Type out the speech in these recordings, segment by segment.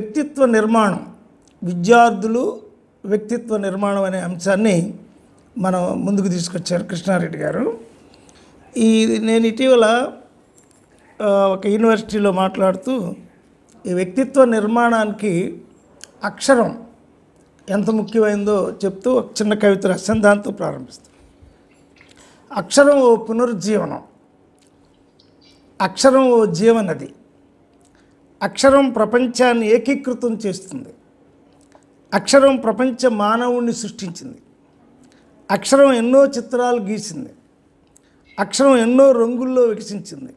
వ్యక్తిత్వ నిర్మాణం విద్యార్థులు వ్యక్తిత్వ నిర్మాణం అనే అంశాన్ని మనం ముందుకు తీసుకొచ్చారు కృష్ణారెడ్డి గారు ఈ నేను ఇటీవల ఒక యూనివర్సిటీలో మాట్లాడుతూ ఈ వ్యక్తిత్వ నిర్మాణానికి అక్షరం ఎంత ముఖ్యమైందో చెప్తూ ఒక చిన్న కవిత రాశాను దాంతో ప్రారంభిస్తాను అక్షరం ఓ పునరుజ్జీవనం అక్షరం ఓ జీవనది అక్షరం ప్రపంచాన్ని ఏకీకృతం చేస్తుంది అక్షరం ప్రపంచ మానవుణ్ణి సృష్టించింది అక్షరం ఎన్నో చిత్రాలు గీసింది అక్షరం ఎన్నో రంగుల్లో వికసించింది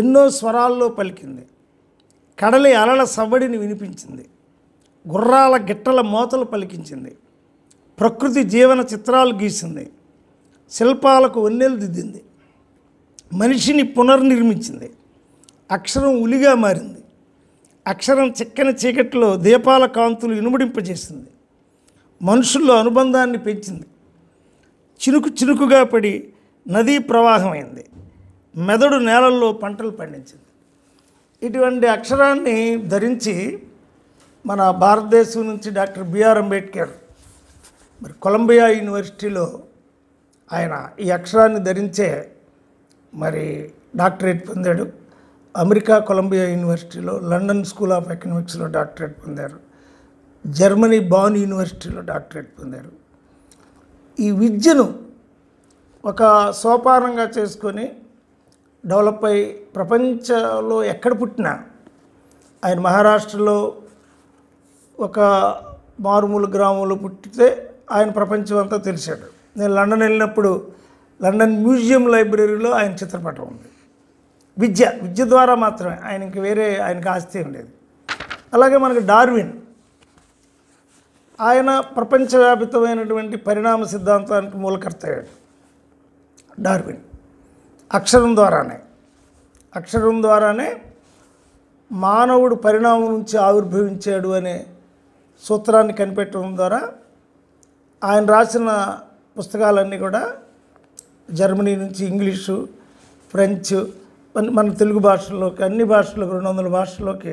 ఎన్నో స్వరాల్లో పలికింది కడలి అలల సవ్వడిని వినిపించింది గుర్రాల గిట్టల మోతలు పలికించింది ప్రకృతి జీవన చిత్రాలు గీసింది శిల్పాలకు వన్నెలు దిద్దింది మనిషిని పునర్నిర్మించింది అక్షరం ఉలిగా మారింది అక్షరం చిక్కని చీకట్లో దీపాల కాంతులు ఇనుబడింపజేసింది మనుషుల్లో అనుబంధాన్ని పెంచింది చినుకు చినుకుగా పడి నదీ ప్రవాహమైంది మెదడు నేలల్లో పంటలు పండించింది ఇటువంటి అక్షరాన్ని ధరించి మన భారతదేశం నుంచి డాక్టర్ బిఆర్ అంబేద్కర్ మరి కొలంబియా యూనివర్సిటీలో ఆయన ఈ అక్షరాన్ని ధరించే మరి డాక్టరేట్ పొందాడు అమెరికా కొలంబియా యూనివర్సిటీలో లండన్ స్కూల్ ఆఫ్ ఎకనామిక్స్లో డాక్టరేట్ పొందారు జర్మనీ బాన్ యూనివర్సిటీలో డాక్టరేట్ పొందారు ఈ విద్యను ఒక సోపానంగా చేసుకొని డెవలప్ అయ్యి ప్రపంచంలో ఎక్కడ పుట్టినా ఆయన మహారాష్ట్రలో ఒక మారుమూల గ్రామంలో పుట్టితే ఆయన ప్రపంచం అంతా తెలిసాడు నేను లండన్ వెళ్ళినప్పుడు లండన్ మ్యూజియం లైబ్రరీలో ఆయన చిత్రపటం ఉంది విద్య విద్య ద్వారా మాత్రమే ఆయనకి వేరే ఆయనకి ఆస్తి ఉండేది అలాగే మనకు డార్విన్ ఆయన ప్రపంచవ్యాపితమైనటువంటి పరిణామ సిద్ధాంతానికి మూలకర్త అయ్యాడు డార్విన్ అక్షరం ద్వారానే అక్షరం ద్వారానే మానవుడు పరిణామం నుంచి ఆవిర్భవించాడు అనే సూత్రాన్ని కనిపెట్టడం ద్వారా ఆయన రాసిన పుస్తకాలన్నీ కూడా జర్మనీ నుంచి ఇంగ్లీషు ఫ్రెంచ్ మన తెలుగు భాషల్లోకి అన్ని భాషలకు రెండు వందల భాషల్లోకి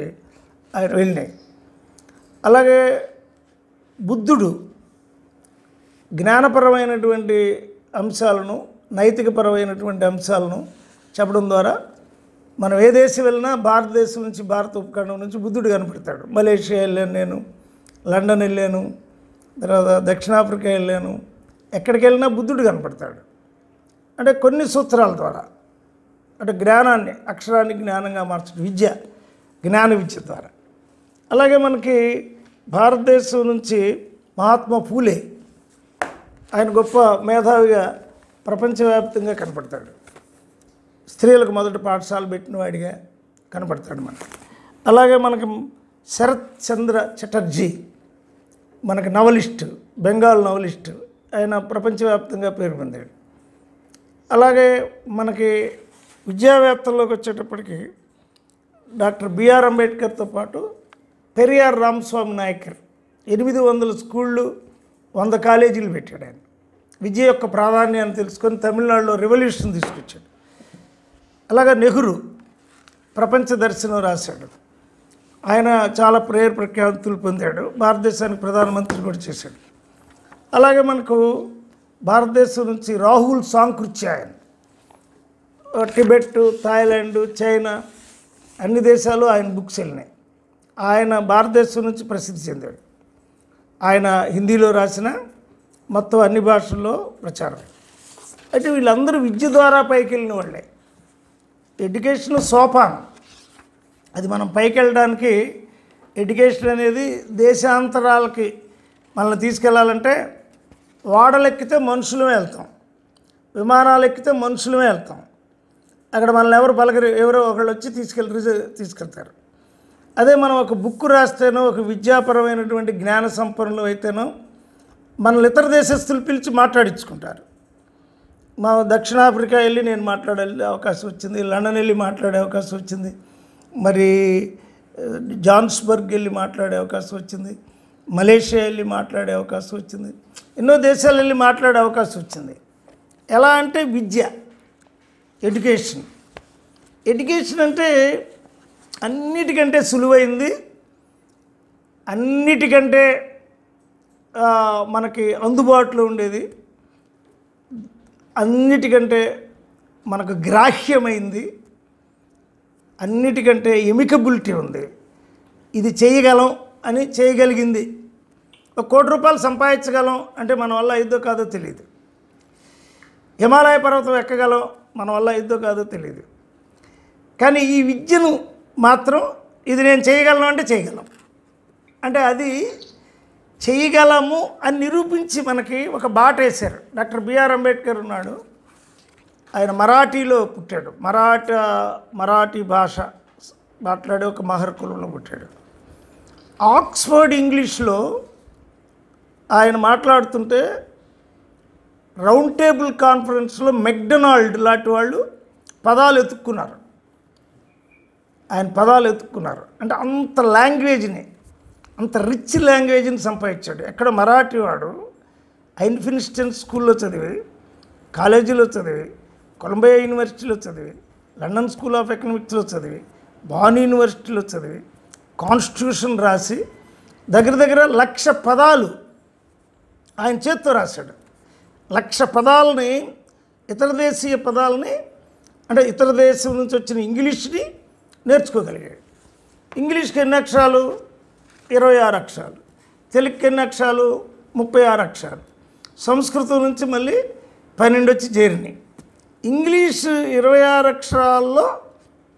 ఆయన వెళ్ళినాయి అలాగే బుద్ధుడు జ్ఞానపరమైనటువంటి అంశాలను నైతికపరమైనటువంటి అంశాలను చెప్పడం ద్వారా మనం ఏ దేశం వెళ్ళినా భారతదేశం నుంచి భారత ఉపఖండం నుంచి బుద్ధుడు కనపడతాడు మలేషియా వెళ్ళాను నేను లండన్ వెళ్ళాను తర్వాత దక్షిణాఫ్రికా వెళ్ళాను ఎక్కడికి వెళ్ళినా బుద్ధుడు కనపడతాడు అంటే కొన్ని సూత్రాల ద్వారా అంటే జ్ఞానాన్ని అక్షరాన్ని జ్ఞానంగా మార్చడం విద్య జ్ఞాన విద్య ద్వారా అలాగే మనకి భారతదేశం నుంచి మహాత్మా పూలే ఆయన గొప్ప మేధావిగా ప్రపంచవ్యాప్తంగా కనపడతాడు స్త్రీలకు మొదటి పాఠశాల పెట్టిన వాడిగా కనపడతాడు మనకి అలాగే మనకి శరత్ చంద్ర చటర్జీ మనకి నవలిస్టు బెంగాల్ నవలిస్టు ఆయన ప్రపంచవ్యాప్తంగా పేరు పొందాడు అలాగే మనకి విద్యావేత్తల్లోకి వచ్చేటప్పటికి డాక్టర్ బిఆర్ అంబేద్కర్తో పాటు పెరియార్ రామస్వామి నాయకర్ ఎనిమిది వందల స్కూళ్ళు వంద కాలేజీలు పెట్టాడు ఆయన విద్య యొక్క ప్రాధాన్యాన్ని తెలుసుకొని తమిళనాడులో రెవల్యూషన్ తీసుకొచ్చాడు అలాగా నెహ్రూ ప్రపంచ దర్శనం రాశాడు ఆయన చాలా ప్రేర ప్రఖ్యాతులు పొందాడు భారతదేశానికి ప్రధానమంత్రి కూడా చేశాడు అలాగే మనకు భారతదేశం నుంచి రాహుల్ సాంకృత్య ఆయన టిబెట్ థాయిలాండ్ చైనా అన్ని దేశాలు ఆయన బుక్స్ వెళ్ళినాయి ఆయన భారతదేశం నుంచి ప్రసిద్ధి చెందాడు ఆయన హిందీలో రాసిన మొత్తం అన్ని భాషల్లో ప్రచారం అయితే వీళ్ళందరూ విద్య ద్వారా పైకి వెళ్ళిన వాళ్ళే ఎడ్యుకేషన్ సోపాన్ అది మనం పైకి వెళ్ళడానికి ఎడ్యుకేషన్ అనేది దేశాంతరాలకి మనల్ని తీసుకెళ్లాలంటే ఓడలెక్కితే మనుషులమే వెళ్తాం విమానాలు ఎక్కితే మనుషులమే వెళ్తాం అక్కడ మనల్ని ఎవరు పలకరి ఎవరో ఒకళ్ళు వచ్చి తీసుకెళ్ళి తీసుకెళ్తారు అదే మనం ఒక బుక్ రాస్తేనో ఒక విద్యాపరమైనటువంటి జ్ఞాన సంపన్నులు అయితేనో మనల్ని ఇతర దేశస్తులు పిలిచి మాట్లాడించుకుంటారు మా దక్షిణాఫ్రికా వెళ్ళి నేను మాట్లాడే అవకాశం వచ్చింది లండన్ వెళ్ళి మాట్లాడే అవకాశం వచ్చింది మరి జాన్స్బర్గ్ వెళ్ళి మాట్లాడే అవకాశం వచ్చింది మలేషియా వెళ్ళి మాట్లాడే అవకాశం వచ్చింది ఎన్నో దేశాలు వెళ్ళి మాట్లాడే అవకాశం వచ్చింది ఎలా అంటే విద్య ఎడ్యుకేషన్ ఎడ్యుకేషన్ అంటే అన్నిటికంటే సులువైంది అన్నిటికంటే మనకి అందుబాటులో ఉండేది అన్నిటికంటే మనకు గ్రాహ్యమైంది అన్నిటికంటే ఎమికబిలిటీ ఉంది ఇది చేయగలం అని చేయగలిగింది ఒక కోటి రూపాయలు సంపాదించగలం అంటే మన వల్ల అయిద్దో కాదో తెలియదు హిమాలయ పర్వతం ఎక్కగలం మన వల్ల అయిద్దో కాదో తెలియదు కానీ ఈ విద్యను మాత్రం ఇది నేను చేయగలను అంటే చేయగలం అంటే అది చేయగలము అని నిరూపించి మనకి ఒక బాట వేశారు డాక్టర్ బిఆర్ అంబేద్కర్ ఉన్నాడు ఆయన మరాఠీలో పుట్టాడు మరాఠా మరాఠీ భాష మాట్లాడే ఒక మహర్ కులంలో పుట్టాడు ఆక్స్ఫర్డ్ ఇంగ్లీష్లో ఆయన మాట్లాడుతుంటే రౌండ్ టేబుల్ కాన్ఫరెన్స్లో మెక్డొనాల్డ్ లాంటి వాళ్ళు పదాలు ఎత్తుక్కున్నారు ఆయన పదాలు ఎత్తుక్కున్నారు అంటే అంత లాంగ్వేజ్ని అంత రిచ్ లాంగ్వేజ్ని సంపాదించాడు ఎక్కడ మరాఠీ వాడు ఐన్ఫినిస్టన్ స్కూల్లో చదివి కాలేజీలో చదివి కొలంబియా యూనివర్సిటీలో చదివి లండన్ స్కూల్ ఆఫ్ ఎకనామిక్స్లో చదివి బాన్ యూనివర్సిటీలో చదివి కాన్స్టిట్యూషన్ రాసి దగ్గర దగ్గర లక్ష పదాలు ఆయన చేత్తో రాశాడు లక్ష పదాలని ఇతర దేశీయ పదాలని అంటే ఇతర దేశం నుంచి వచ్చిన ఇంగ్లీష్ని నేర్చుకోగలిగాడు ఇంగ్లీష్కి ఎన్ని అక్షరాలు ఇరవై ఆరు అక్షరాలు తెలుగుకి ఎన్ని అక్షరాలు ముప్పై ఆరు అక్షరాలు సంస్కృతం నుంచి మళ్ళీ పన్నెండు వచ్చి చేరినాయి ఇంగ్లీష్ ఇరవై ఆరు అక్షరాల్లో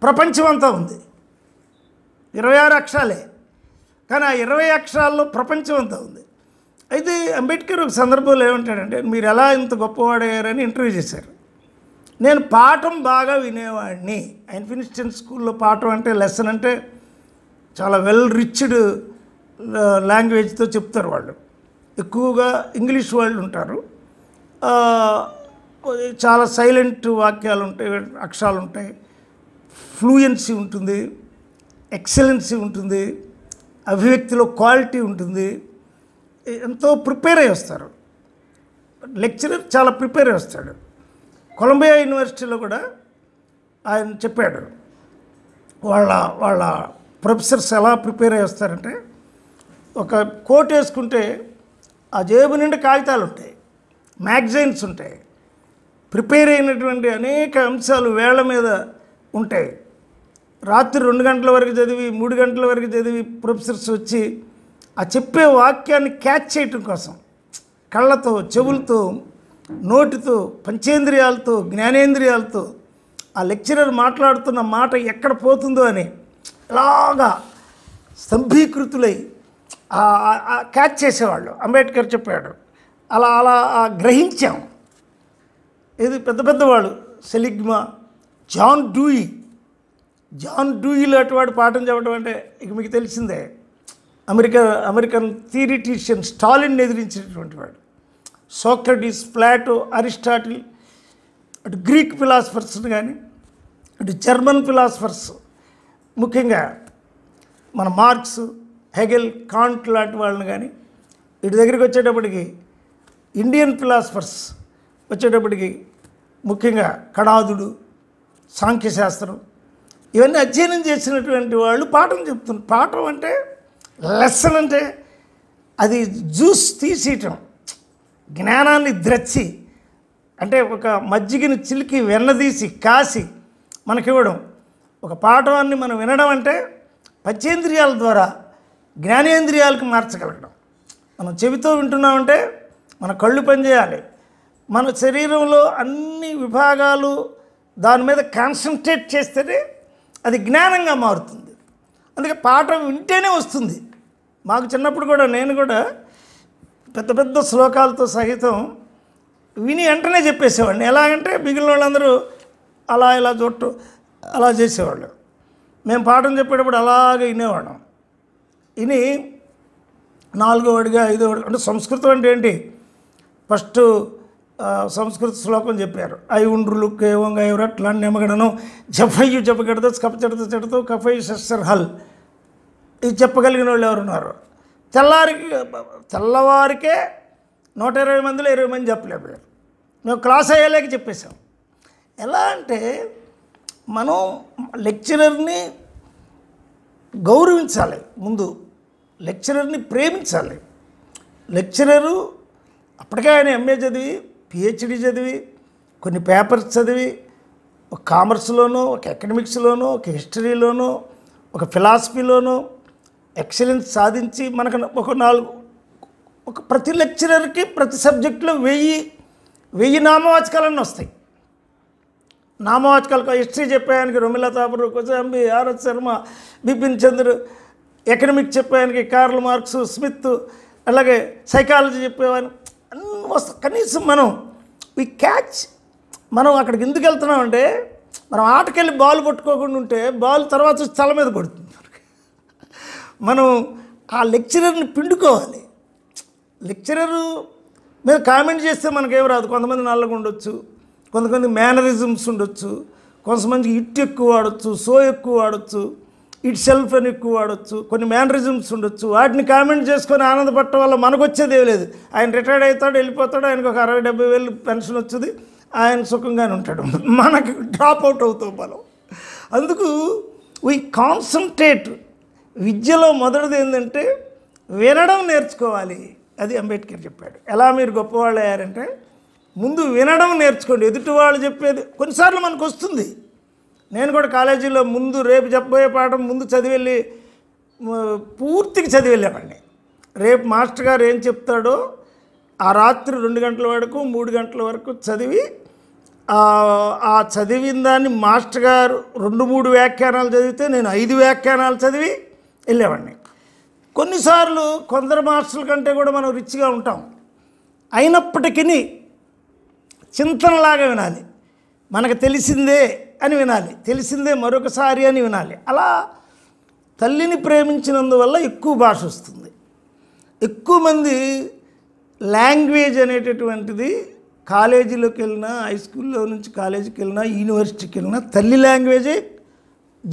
ప్రపంచమంతా ఉంది ఇరవై ఆరు అక్షరాలే కానీ ఆ ఇరవై అక్షరాల్లో ప్రపంచం అంతా ఉంది అయితే అంబేద్కర్ ఒక సందర్భంలో ఏమంటాడంటే మీరు ఎలా ఇంత గొప్పవాడయ్యారని ఇంటర్వ్యూ చేశారు నేను పాఠం బాగా వినేవాడిని ఇన్ఫినిస్టన్ స్కూల్లో పాఠం అంటే లెసన్ అంటే చాలా వెల్ రిచ్డ్ లాంగ్వేజ్తో చెప్తారు వాళ్ళు ఎక్కువగా ఇంగ్లీష్ వాళ్ళు ఉంటారు చాలా సైలెంట్ వాక్యాలు ఉంటాయి అక్షరాలు ఉంటాయి ఫ్లూయెన్సీ ఉంటుంది ఎక్సలెన్సీ ఉంటుంది అభివ్యక్తిలో క్వాలిటీ ఉంటుంది ఎంతో ప్రిపేర్ అయి వస్తారు లెక్చరర్ చాలా ప్రిపేర్ అయ్యి వస్తాడు కొలంబియా యూనివర్సిటీలో కూడా ఆయన చెప్పాడు వాళ్ళ వాళ్ళ ప్రొఫెసర్స్ ఎలా ప్రిపేర్ అయ్యి వస్తారంటే ఒక కోట్ వేసుకుంటే ఆ జేబు నుండి కాగితాలు ఉంటాయి మ్యాగజైన్స్ ఉంటాయి ప్రిపేర్ అయినటువంటి అనేక అంశాలు వేళ్ల మీద ఉంటాయి రాత్రి రెండు గంటల వరకు చదివి మూడు గంటల వరకు చదివి ప్రొఫెసర్స్ వచ్చి ఆ చెప్పే వాక్యాన్ని క్యాచ్ చేయటం కోసం కళ్ళతో చెవులతో నోటితో పంచేంద్రియాలతో జ్ఞానేంద్రియాలతో ఆ లెక్చరర్ మాట్లాడుతున్న మాట ఎక్కడ పోతుందో అని ఇలాగా స్తంభీకృతులై క్యాచ్ చేసేవాళ్ళు అంబేద్కర్ చెప్పాడు అలా అలా గ్రహించాం ఇది పెద్ద పెద్దవాళ్ళు సెలిగ్మా జాన్ డూయి జాన్ డూయి లాంటి వాడు పాఠం చెప్పడం అంటే ఇక మీకు తెలిసిందే అమెరికా అమెరికన్ థియరిటీషియన్ స్టాలిన్ ఎదిరించినటువంటి వాడు సోక్రటీస్ ప్లాటో అరిస్టాటిల్ అటు గ్రీక్ ఫిలాసఫర్స్ కానీ అటు జర్మన్ ఫిలాసఫర్స్ ముఖ్యంగా మన మార్క్స్ హెగెల్ కాంట్ లాంటి వాళ్ళని కానీ ఇటు దగ్గరికి వచ్చేటప్పటికి ఇండియన్ ఫిలాసఫర్స్ వచ్చేటప్పటికి ముఖ్యంగా కణాదుడు సాంఖ్యశాస్త్రం ఇవన్నీ అధ్యయనం చేసినటువంటి వాళ్ళు పాఠం చెప్తున్నారు పాఠం అంటే లెసన్ అంటే అది జ్యూస్ తీసేయటం జ్ఞానాన్ని ద్రచ్చి అంటే ఒక మజ్జిగని చిలికి వెన్నదీసి కాసి మనకివ్వడం ఒక పాఠాన్ని మనం వినడం అంటే పంచేంద్రియాల ద్వారా జ్ఞానేంద్రియాలకు మార్చగలగడం మనం చెవితో వింటున్నామంటే మన కళ్ళు పనిచేయాలి మన శరీరంలో అన్ని విభాగాలు దాని మీద కాన్సన్ట్రేట్ చేస్తేనే అది జ్ఞానంగా మారుతుంది అందుకే పాఠం వింటేనే వస్తుంది మాకు చిన్నప్పుడు కూడా నేను కూడా పెద్ద పెద్ద శ్లోకాలతో సహితం విని వెంటనే చెప్పేసేవాడిని ఎలాగంటే మిగిలిన వాళ్ళందరూ అలా ఇలా చూడటం అలా చేసేవాళ్ళు మేము పాఠం చెప్పేటప్పుడు అలాగే వినేవాళ్ళం విని ఐదో అడిగా అంటే సంస్కృతం అంటే ఏంటి ఫస్ట్ సంస్కృత శ్లోకం చెప్పారు ఐ ఉండ్రులు వంగ ఎవరట్లాంటి నిమగడను జఫయ్యు జపగడదు కప చెడత చెడతో కఫయ్యు సస్సర్ హల్ ఇది చెప్పగలిగిన వాళ్ళు ఎవరున్నారు తెల్లారి తెల్లవారికే నూట ఇరవై మందిలో ఇరవై మంది చెప్పలేదు మేము క్లాస్ అయ్యేలాగ చెప్పేశాం ఎలా అంటే మనం లెక్చరర్ని గౌరవించాలి ముందు లెక్చరర్ని ప్రేమించాలి లెక్చరరు అప్పటికే ఆయన ఎంఏ చదివి పిహెచ్డి చదివి కొన్ని పేపర్స్ చదివి ఒక కామర్స్లోనూ ఒక ఎకనమిక్స్లోనూ ఒక హిస్టరీలోనూ ఒక ఫిలాసఫీలోనూ ఎక్సలెన్స్ సాధించి మనకు ఒక నాలుగు ఒక ప్రతి లెక్చరర్కి ప్రతి సబ్జెక్టులో వెయ్యి వెయ్యి నామవాచకాలన్నీ వస్తాయి నామవాచకాలకు హిస్టరీ చెప్పేయానికి రొమిలా తాపూర్ కొజాంబి ఆర్ఎస్ శర్మ బిపిన్ చంద్రు ఎకనమిక్ చెప్పేయానికి కార్ల్ మార్క్స్ స్మిత్ అలాగే సైకాలజీ చెప్పేవాని అన్నీ వస్తాయి కనీసం మనం వి క్యాచ్ మనం అక్కడికి ఎందుకు వెళ్తున్నామంటే మనం ఆటకెళ్ళి బాల్ కొట్టుకోకుండా ఉంటే బాల్ తర్వాత స్థలం మీద పడుతుంది మనం ఆ లెక్చరర్ని పిండుకోవాలి లెక్చరరు మీద కామెంట్ చేస్తే మనకేం రాదు కొంతమంది నల్లగా ఉండొచ్చు కొంతమంది మేనరిజమ్స్ ఉండొచ్చు కొంతమంది ఇట్ ఎక్కువ వాడచ్చు సో ఎక్కువ వాడచ్చు ఇట్ సెల్ఫ్ అని ఎక్కువ వాడచ్చు కొన్ని మేనరిజమ్స్ ఉండొచ్చు వాటిని కామెంట్ చేసుకొని ఆనందపడటం వల్ల మనకు వచ్చేది ఏం లేదు ఆయన రిటైర్డ్ అవుతాడు వెళ్ళిపోతాడు ఆయనకు ఒక అరవై డెబ్బై వేలు పెన్షన్ వచ్చింది ఆయన సుఖంగానే ఉంటాడు మనకు డ్రాప్ అవుట్ అవుతాం మనం అందుకు వీ కాన్సన్ట్రేట్ విద్యలో మొదటిది ఏంటంటే వినడం నేర్చుకోవాలి అది అంబేద్కర్ చెప్పాడు ఎలా మీరు గొప్పవాళ్ళు అయ్యారంటే ముందు వినడం నేర్చుకోండి ఎదుటి వాళ్ళు చెప్పేది కొన్నిసార్లు మనకు వస్తుంది నేను కూడా కాలేజీలో ముందు రేపు చెప్పబోయే పాఠం ముందు చదివి వెళ్ళి పూర్తికి చదివి వెళ్ళేవాడిని రేపు మాస్టర్ గారు ఏం చెప్తాడో ఆ రాత్రి రెండు గంటల వరకు మూడు గంటల వరకు చదివి ఆ చదివిన దాన్ని మాస్టర్ గారు రెండు మూడు వ్యాఖ్యానాలు చదివితే నేను ఐదు వ్యాఖ్యానాలు చదివి వెళ్ళేవాడిని కొన్నిసార్లు కొందరు మాస్టర్ల కంటే కూడా మనం రిచ్గా ఉంటాం అయినప్పటికీ చింతనలాగా వినాలి మనకు తెలిసిందే అని వినాలి తెలిసిందే మరొకసారి అని వినాలి అలా తల్లిని ప్రేమించినందువల్ల ఎక్కువ భాష వస్తుంది ఎక్కువ మంది లాంగ్వేజ్ అనేటటువంటిది కాలేజీలోకి వెళ్ళినా హై స్కూల్లో నుంచి కాలేజీకి వెళ్ళినా యూనివర్సిటీకి వెళ్ళినా తల్లి లాంగ్వేజే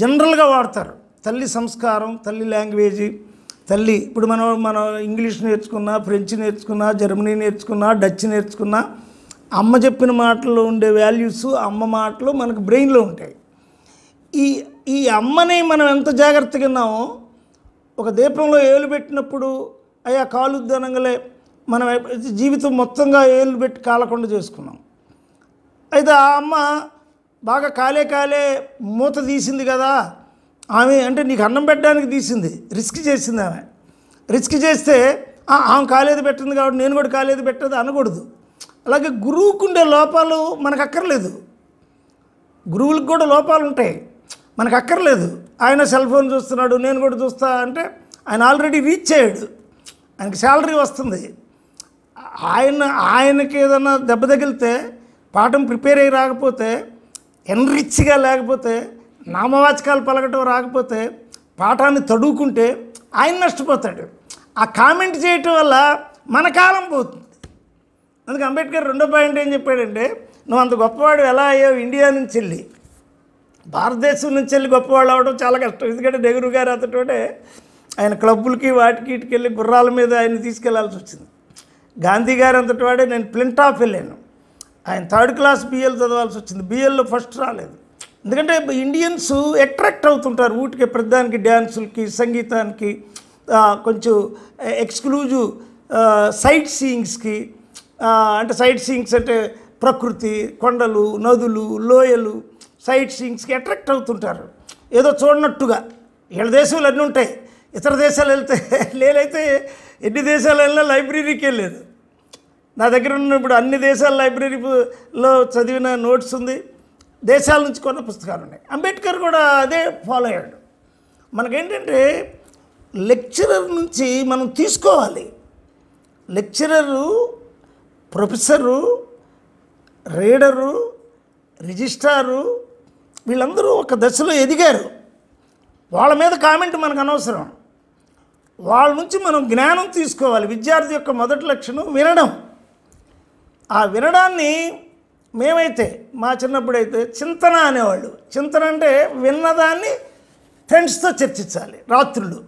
జనరల్గా వాడతారు తల్లి సంస్కారం తల్లి లాంగ్వేజీ తల్లి ఇప్పుడు మనం మనం ఇంగ్లీష్ నేర్చుకున్నా ఫ్రెంచ్ నేర్చుకున్నా జర్మనీ నేర్చుకున్నా డచ్ నేర్చుకున్నా అమ్మ చెప్పిన మాటల్లో ఉండే వాల్యూస్ అమ్మ మాటలు మనకు బ్రెయిన్లో ఉంటాయి ఈ ఈ అమ్మని మనం ఎంత జాగ్రత్తగా ఉన్నామో ఒక దీపంలో ఏలు పెట్టినప్పుడు అయ్యా కాలుద్దనంగలే మనం జీవితం మొత్తంగా ఏలు పెట్టి కాలకుండా చేసుకున్నాం అయితే ఆ అమ్మ బాగా కాలే కాలే మూత తీసింది కదా ఆమె అంటే నీకు అన్నం పెట్టడానికి తీసింది రిస్క్ చేసింది ఆమె రిస్క్ చేస్తే ఆమె కాలేదు పెట్టింది కాబట్టి నేను కూడా కాలేదు పెట్టదు అనకూడదు అలాగే గురువుకు ఉండే లోపాలు మనకు అక్కర్లేదు గురువులకు కూడా లోపాలు ఉంటాయి మనకు అక్కర్లేదు ఆయన సెల్ ఫోన్ చూస్తున్నాడు నేను కూడా చూస్తా అంటే ఆయన ఆల్రెడీ రీచ్ అయ్యాడు ఆయనకి శాలరీ వస్తుంది ఆయన ఆయనకి ఏదైనా దెబ్బ తగిలితే పాఠం ప్రిపేర్ అయ్యి రాకపోతే ఎన్రిచ్గా లేకపోతే నామవాచకాలు పలకటం రాకపోతే పాఠాన్ని తడువుకుంటే ఆయన నష్టపోతాడు ఆ కామెంట్ చేయటం వల్ల మన కాలం పోతుంది అందుకే అంబేద్కర్ రెండో పాయింట్ ఏం చెప్పాడంటే నువ్వు అంత గొప్పవాడు ఎలా అయ్యావు ఇండియా నుంచి వెళ్ళి భారతదేశం నుంచి వెళ్ళి గొప్పవాళ్ళు అవడం చాలా కష్టం ఎందుకంటే నెహ్రూ గారు అతటోటే ఆయన క్లబ్బులకి వాటికి ఇటుకి వెళ్ళి గుర్రాల మీద ఆయన తీసుకెళ్లాల్సి వచ్చింది గాంధీ గారు అంతటి వాడే నేను ప్లింటాఫ్ వెళ్ళాను ఆయన థర్డ్ క్లాస్ బిఎల్ చదవాల్సి వచ్చింది బిఎల్లో ఫస్ట్ రాలేదు ఎందుకంటే ఇండియన్స్ అట్రాక్ట్ అవుతుంటారు ఊటికి ప్రతిదానికి డ్యాన్సులకి సంగీతానికి కొంచెం ఎక్స్క్లూజివ్ సైట్ సీయింగ్స్కి అంటే సైట్ సీయింగ్స్ అంటే ప్రకృతి కొండలు నదులు లోయలు సైట్ సీయింగ్స్కి అట్రాక్ట్ అవుతుంటారు ఏదో చూడనట్టుగా వీళ్ళ దేశాలు అన్నీ ఉంటాయి ఇతర దేశాలు వెళ్తే లేదైతే ఎన్ని దేశాలు వెళ్ళినా లైబ్రరీకి వెళ్ళలేదు నా దగ్గర ఉన్నప్పుడు అన్ని దేశాల లైబ్రరీలో చదివిన నోట్స్ ఉంది దేశాల నుంచి కొన్న పుస్తకాలు ఉన్నాయి అంబేద్కర్ కూడా అదే ఫాలో అయ్యాడు మనకేంటంటే లెక్చరర్ నుంచి మనం తీసుకోవాలి లెక్చరరు ప్రొఫెసరు రీడరు రిజిస్ట్రారు వీళ్ళందరూ ఒక దశలో ఎదిగారు వాళ్ళ మీద కామెంట్ మనకు అనవసరం వాళ్ళ నుంచి మనం జ్ఞానం తీసుకోవాలి విద్యార్థి యొక్క మొదటి లక్షణం వినడం ఆ వినడాన్ని మేమైతే మా చిన్నప్పుడైతే చింతన అనేవాళ్ళు చింతన అంటే విన్నదాన్ని ఫ్రెండ్స్తో చర్చించాలి రాత్రులు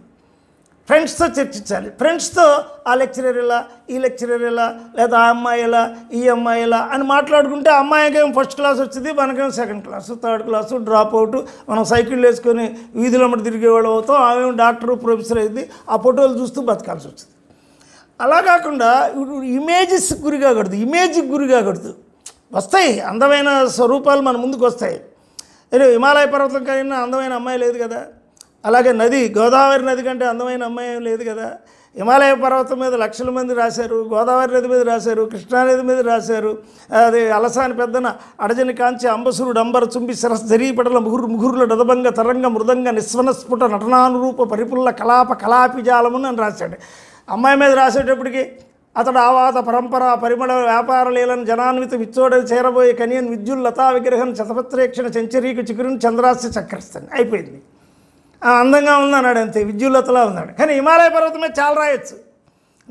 ఫ్రెండ్స్తో చర్చించాలి ఫ్రెండ్స్తో ఆ లెక్చరర్ ఇలా ఈ లెక్చరర్ ఇలా లేదా ఆ అమ్మాయి ఇలా ఈ అమ్మాయి ఇలా అని మాట్లాడుకుంటే అమ్మాయికేం ఫస్ట్ క్లాస్ వచ్చింది మనకేం second class third class drop out మనం సైకిళ్ళు వేసుకొని తిరిగే తిరిగేవాళ్ళు అవుతాం ఆమె డాక్టర్ ప్రొఫెసర్ అయింది ఆ ఫోటోలు చూస్తూ బతకాల్సి వచ్చింది అలా కాకుండా ఇమేజెస్ గురిగా కడుతుంది ఇమేజ్కి గురిగా కడుతుంది వస్తాయి అందమైన స్వరూపాలు మన ముందుకు వస్తాయి హిమాలయ పర్వతం కన్నా అందమైన అమ్మాయి లేదు కదా అలాగే నది గోదావరి నది కంటే అందమైన అమ్మాయి లేదు కదా హిమాలయ పర్వతం మీద లక్షల మంది రాశారు గోదావరి నది మీద రాశారు కృష్ణానది మీద రాశారు అది అలసాని పెద్దన అడజని కాంచి అంబసురుడు అంబర చుంబి సరస్ జరీపడల ముగురు ముగురుల డదభంగ తరంగ మృదంగ నిస్వనస్ఫుట నటనానురూప పరిపుల్ల కలాప కళాపిజాలమును అని రాశాడు అమ్మాయి మీద రాసేటప్పటికి అతడు ఆవాత పరంపర పరిమళ వ్యాపార లీలను జనాన్విత విచ్చోడలు చేరబోయే కనియన్ విద్యుల్ లతా విగ్రహం శతపత్రేక్షణ సెంచరీకి చికురుని చంద్రాస్య చక్రస్థాన్ని అయిపోయింది అందంగా ఉందన్నాడు అంతే విద్యుల్లతలా ఉన్నాడు కానీ హిమాలయ పర్వతం మీద చాలా రాయొచ్చు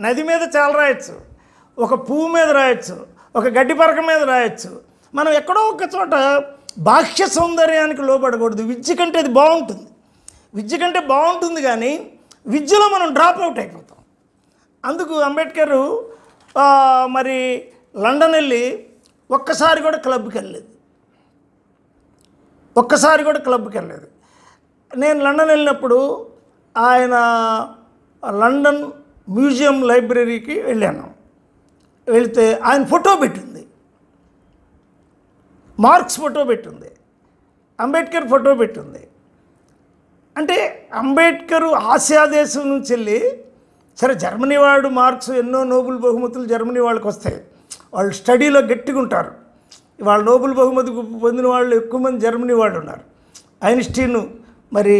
నది మీద చాలా రాయొచ్చు ఒక పువ్వు మీద రాయొచ్చు ఒక గడ్డి పరక మీద రాయొచ్చు మనం ఎక్కడో ఒక చోట బాహ్య సౌందర్యానికి లోపడకూడదు విద్య కంటే అది బాగుంటుంది విద్య కంటే బాగుంటుంది కానీ విద్యలో మనం డ్రాప్ అవుట్ అయిపోతాం అందుకు అంబేద్కర్ మరి లండన్ వెళ్ళి ఒక్కసారి కూడా క్లబ్కి వెళ్ళలేదు ఒక్కసారి కూడా క్లబ్కి వెళ్ళలేదు నేను లండన్ వెళ్ళినప్పుడు ఆయన లండన్ మ్యూజియం లైబ్రరీకి వెళ్ళాను వెళితే ఆయన ఫోటో పెట్టింది మార్క్స్ ఫోటో పెట్టింది అంబేద్కర్ ఫోటో పెట్టింది అంటే అంబేద్కర్ ఆసియా దేశం నుంచి వెళ్ళి సరే జర్మనీ వాడు మార్క్స్ ఎన్నో నోబుల్ బహుమతులు జర్మనీ వాళ్ళకి వస్తాయి వాళ్ళు స్టడీలో గట్టిగా ఉంటారు వాళ్ళ నోబుల్ బహుమతి పొందిన వాళ్ళు ఎక్కువ మంది జర్మనీ వాళ్ళు ఉన్నారు ఐన్స్టీన్ మరి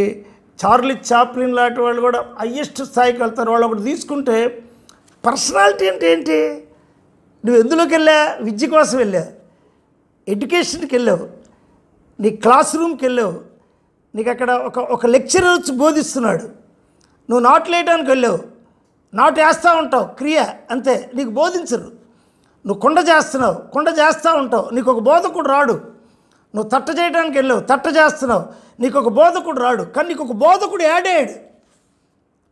చార్లీ చాప్లిన్ లాంటి వాళ్ళు కూడా హయ్యెస్ట్ స్థాయికి వెళ్తారు వాళ్ళు ఒకటి తీసుకుంటే పర్సనాలిటీ అంటే ఏంటి నువ్వు ఎందులోకి వెళ్ళా విద్య కోసం వెళ్ళా ఎడ్యుకేషన్కి వెళ్ళావు నీ క్లాస్ రూమ్కి వెళ్ళావు నీకు అక్కడ ఒక ఒక లెక్చరర్ వచ్చి బోధిస్తున్నాడు నువ్వు నాట్ లేయడానికి వెళ్ళావు నాటు వేస్తూ ఉంటావు క్రియ అంతే నీకు బోధించరు నువ్వు కుండ చేస్తున్నావు కుండ చేస్తూ ఉంటావు నీకు ఒక బోధకుడు రాడు నువ్వు తట్ట చేయడానికి వెళ్ళావు తట్ట చేస్తున్నావు నీకు ఒక బోధకుడు రాడు కానీ నీకు ఒక బోధకుడు యాడ్ అయ్యాడు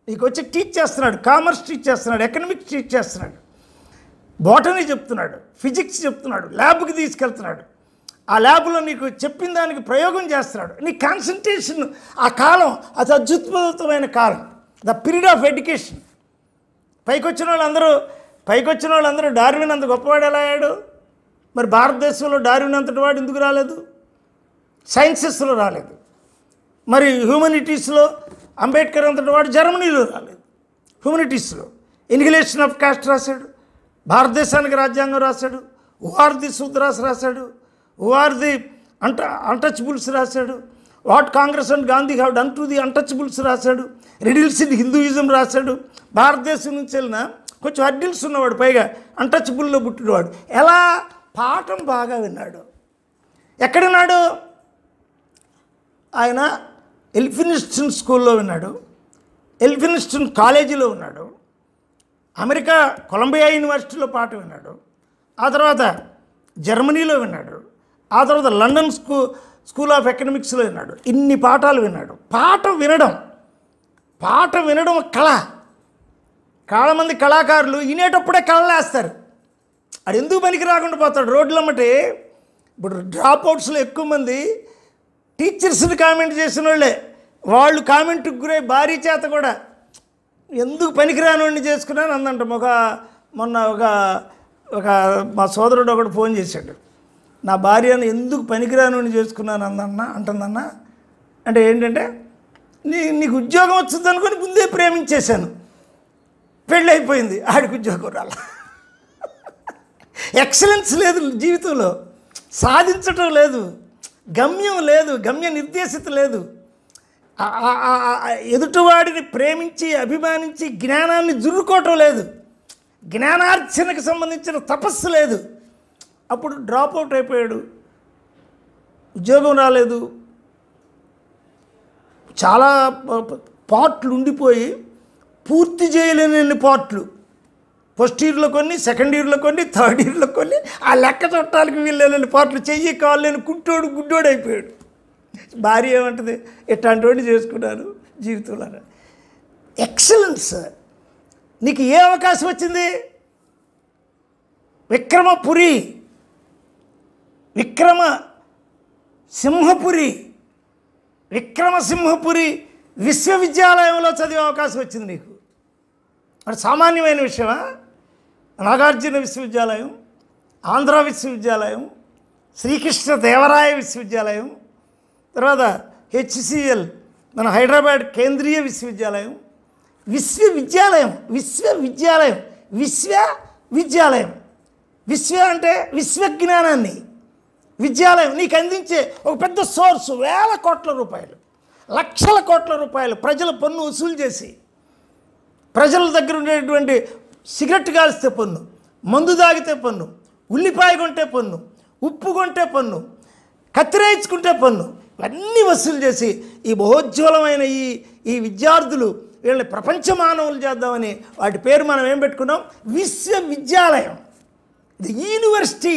నీకు వచ్చి టీచ్ చేస్తున్నాడు కామర్స్ టీచ్ చేస్తున్నాడు ఎకనమిక్స్ టీచ్ చేస్తున్నాడు బోటనీ చెప్తున్నాడు ఫిజిక్స్ చెప్తున్నాడు ల్యాబ్కి తీసుకెళ్తున్నాడు ఆ ల్యాబ్లో నీకు చెప్పిన దానికి ప్రయోగం చేస్తున్నాడు నీ కాన్సన్ట్రేషన్ ఆ కాలం అది అద్భుతమైన కాలం ద పీరియడ్ ఆఫ్ ఎడ్యుకేషన్ పైకొచ్చిన వాళ్ళందరూ పైకొచ్చిన వాళ్ళందరూ డార్విన్ అంత గొప్పవాడు ఎలా అయ్యాడు మరి భారతదేశంలో డార్విన్ అంతటి వాడు ఎందుకు రాలేదు సైన్సెస్లో రాలేదు మరి హ్యూమనిటీస్లో అంబేద్కర్ అంతటి వాడు జర్మనీలో రాలేదు హ్యూమనిటీస్లో ఇన్హిలేషన్ ఆఫ్ కాస్ట్ రాశాడు భారతదేశానికి రాజ్యాంగం రాశాడు ఓఆర్ ది సూత్రాస్ రాశాడు ఓఆర్ ది అంట అన్టచబుల్స్ రాశాడు what Congress and Gandhi have done to the untouchables రాశాడు రెడిల్స్ హిందూయిజం రాశాడు భారతదేశం నుంచి వెళ్ళిన కొంచెం అడ్డిల్స్ ఉన్నవాడు పైగా అన్టచబుల్లో పుట్టినవాడు ఎలా పాఠం బాగా విన్నాడు ఎక్కడున్నాడు ఆయన ఎల్ఫినిస్టన్ స్కూల్లో విన్నాడు ఎల్ఫినిస్టన్ కాలేజీలో ఉన్నాడు అమెరికా కొలంబియా యూనివర్సిటీలో పాట విన్నాడు ఆ తర్వాత జర్మనీలో విన్నాడు ఆ తర్వాత లండన్ స్కూ స్కూల్ ఆఫ్ ఎకనమిక్స్లో విన్నాడు ఇన్ని పాఠాలు విన్నాడు పాఠం వినడం పాట వినడం కళ కాళమంది కళాకారులు వినేటప్పుడే కళలేస్తారు అది ఎందుకు పనికి రాకుండా పోతాడు అమ్మటి ఇప్పుడు డ్రాప్ అవుట్స్లో ఎక్కువ మంది టీచర్స్ని కామెంట్ చేసిన వాళ్ళే వాళ్ళు కామెంట్కి గురై భారీ చేత కూడా ఎందుకు పనికిరానివాడిని చేసుకున్నాను అందంట ఒక మొన్న ఒక ఒక మా సోదరుడు ఒకడు ఫోన్ చేశాడు నా భార్యను ఎందుకు పనికిరానివాడిని చేసుకున్నాను అందన్న అంటుందన్న అంటే ఏంటంటే నీ నీకు ఉద్యోగం వచ్చింది అనుకుని ముందే ప్రేమించేశాను పెళ్ళి అయిపోయింది ఆడికి ఉద్యోగం రాల ఎక్సలెన్స్ లేదు జీవితంలో సాధించటం లేదు గమ్యం లేదు గమ్య నిర్దేశిత లేదు ఎదుటివాడిని ప్రేమించి అభిమానించి జ్ఞానాన్ని జురుకోవటం లేదు జ్ఞానార్చనకు సంబంధించిన తపస్సు లేదు అప్పుడు డ్రాప్ అవుట్ అయిపోయాడు ఉద్యోగం రాలేదు చాలా పార్ట్లు ఉండిపోయి పూర్తి చేయలేని పార్ట్లు ఫస్ట్ ఇయర్లో కొన్ని సెకండ్ ఇయర్లో కొన్ని థర్డ్ ఇయర్లో కొన్ని ఆ లెక్క చుట్టాలకు వీళ్ళని పార్ట్లు చెయ్యి కావాలని గుడ్డోడు గుడ్డోడు అయిపోయాడు భార్య ఏమంటుంది ఎట్లాంటి వాడిని జీవితంలో జీవితంలో ఎక్సలెన్స్ నీకు ఏ అవకాశం వచ్చింది విక్రమపురి విక్రమ సింహపురి విక్రమసింహపురి విశ్వవిద్యాలయంలో చదివే అవకాశం వచ్చింది నీకు అది సామాన్యమైన విషయమా నాగార్జున విశ్వవిద్యాలయం ఆంధ్ర విశ్వవిద్యాలయం శ్రీకృష్ణ దేవరాయ విశ్వవిద్యాలయం తర్వాత హెచ్సిఎల్ మన హైదరాబాద్ కేంద్రీయ విశ్వవిద్యాలయం విశ్వవిద్యాలయం విశ్వవిద్యాలయం విశ్వ విద్యాలయం విశ్వ అంటే విశ్వజ్ఞానాన్ని విద్యాలయం నీకు అందించే ఒక పెద్ద సోర్సు వేల కోట్ల రూపాయలు లక్షల కోట్ల రూపాయలు ప్రజల పన్ను వసూలు చేసి ప్రజల దగ్గర ఉండేటువంటి సిగరెట్ కాల్స్తే పన్ను మందు తాగితే పన్ను ఉల్లిపాయ కొంటే పన్ను ఉప్పు కొంటే పన్ను కత్తిరేయించుకుంటే పన్ను ఇవన్నీ వసూలు చేసి ఈ బహోజ్వలమైన ఈ ఈ విద్యార్థులు వీళ్ళని ప్రపంచ మానవులు చేద్దామని వాటి పేరు మనం ఏం పెట్టుకున్నాం విశ్వవిద్యాలయం ది యూనివర్సిటీ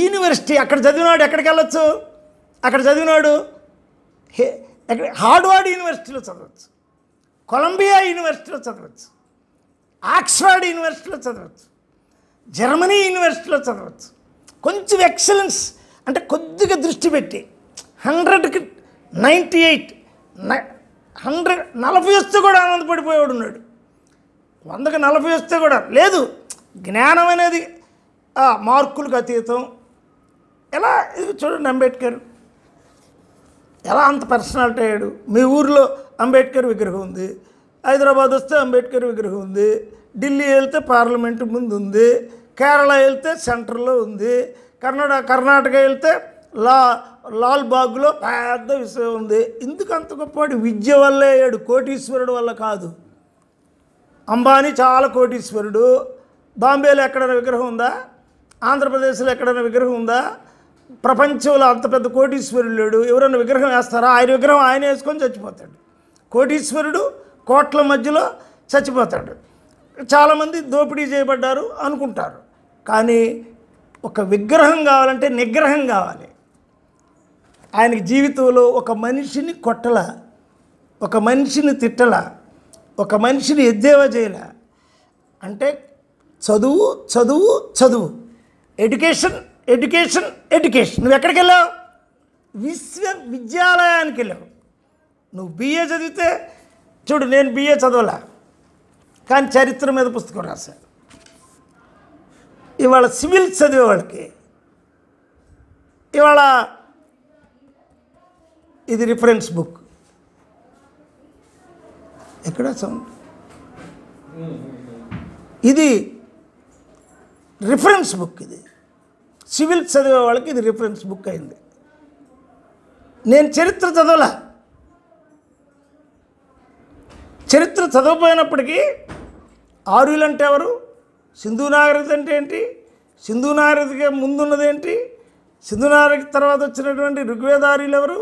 యూనివర్సిటీ అక్కడ చదివినాడు ఎక్కడికి వెళ్ళొచ్చు అక్కడ చదివినాడు హే ఎక్కడ హార్డ్వర్డ్ యూనివర్సిటీలో చదవచ్చు కొలంబియా యూనివర్సిటీలో చదవచ్చు ఆక్స్ఫర్డ్ యూనివర్సిటీలో చదవచ్చు జర్మనీ యూనివర్సిటీలో చదవచ్చు కొంచెం ఎక్సలెన్స్ అంటే కొద్దిగా దృష్టి పెట్టి హండ్రెడ్కి నైంటీ ఎయిట్ హండ్రెడ్ నలభై వస్తే కూడా ఆనందపడిపోయాడు ఉన్నాడు వందకు నలభై వస్తే కూడా లేదు జ్ఞానం అనేది మార్కులకు అతీతం ఎలా ఇది చూడండి అంబేద్కర్ ఎలా అంత పర్సనాలిటీ అయ్యాడు మీ ఊర్లో అంబేద్కర్ విగ్రహం ఉంది హైదరాబాద్ వస్తే అంబేద్కర్ విగ్రహం ఉంది ఢిల్లీ వెళ్తే పార్లమెంటు ముందు ఉంది కేరళ వెళ్తే సెంటర్లో ఉంది కర్ణాటక కర్ణాటక వెళ్తే లా లాల్ బాగ్లో పెద్ద విషయం ఉంది ఎందుకు అంత గొప్పవాడు విద్య వల్లే అయ్యాడు కోటీశ్వరుడు వల్ల కాదు అంబానీ చాలా కోటీశ్వరుడు బాంబేలో ఎక్కడైనా విగ్రహం ఉందా ఆంధ్రప్రదేశ్లో ఎక్కడైనా విగ్రహం ఉందా ప్రపంచంలో అంత పెద్ద కోటీశ్వరుడు లేడు ఎవరైనా విగ్రహం వేస్తారా ఆయన విగ్రహం ఆయన వేసుకొని చచ్చిపోతాడు కోటీశ్వరుడు కోట్ల మధ్యలో చచ్చిపోతాడు చాలామంది దోపిడీ చేయబడ్డారు అనుకుంటారు కానీ ఒక విగ్రహం కావాలంటే నిగ్రహం కావాలి ఆయన జీవితంలో ఒక మనిషిని కొట్టల ఒక మనిషిని తిట్టల ఒక మనిషిని ఎద్దేవా చేయల అంటే చదువు చదువు చదువు ఎడ్యుకేషన్ ఎడ్యుకేషన్ ఎడ్యుకేషన్ నువ్వు ఎక్కడికి వెళ్ళావు విశ్వవిద్యాలయానికి వెళ్ళావు నువ్వు బిఏ చదివితే చూడు నేను బిఏ చదవలే కానీ చరిత్ర మీద పుస్తకం రాశాను ఇవాళ సివిల్ చదివే వాళ్ళకి ఇవాళ ఇది రిఫరెన్స్ బుక్ ఎక్కడ సౌండ్ ఇది రిఫరెన్స్ బుక్ ఇది సివిల్ చదివే వాళ్ళకి ఇది రిఫరెన్స్ బుక్ అయింది నేను చరిత్ర చదవలా చరిత్ర చదవపోయినప్పటికీ ఆర్యులు అంటే ఎవరు సింధు నాగరికత అంటే ఏంటి సింధు ముందున్నది ఏంటి సింధు నాగరికత తర్వాత వచ్చినటువంటి ఋగ్వేద ఆర్యులు ఎవరు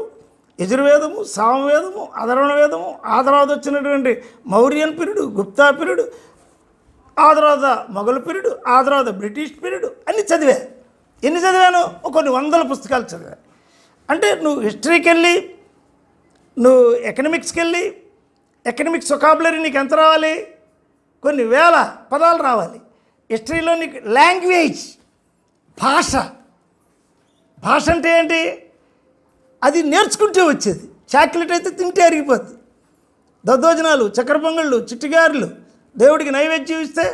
యజుర్వేదము సామవేదము అధర్వణ వేదము ఆ తర్వాత వచ్చినటువంటి మౌర్యన్ పీరియడు గుప్తా పీరియడు ఆ తర్వాత మొఘల్ పీరియడ్ ఆ తర్వాత బ్రిటిష్ పీరియడ్ అన్నీ చదివా ఎన్ని చదివాను కొన్ని వందల పుస్తకాలు చదివా అంటే నువ్వు హిస్టరీకి వెళ్ళి నువ్వు ఎకనమిక్స్కి వెళ్ళి ఎకనమిక్స్ సొకాబులరీ నీకు ఎంత రావాలి కొన్ని వేల పదాలు రావాలి హిస్టరీలో నీకు లాంగ్వేజ్ భాష భాష అంటే ఏంటి అది నేర్చుకుంటే వచ్చేది చాక్లెట్ అయితే తింటే అరిగిపోద్ది దద్దోజనాలు చక్కెర పొంగళ్ళు చిట్టిగారులు దేవుడికి నైవేద్యం ఇస్తే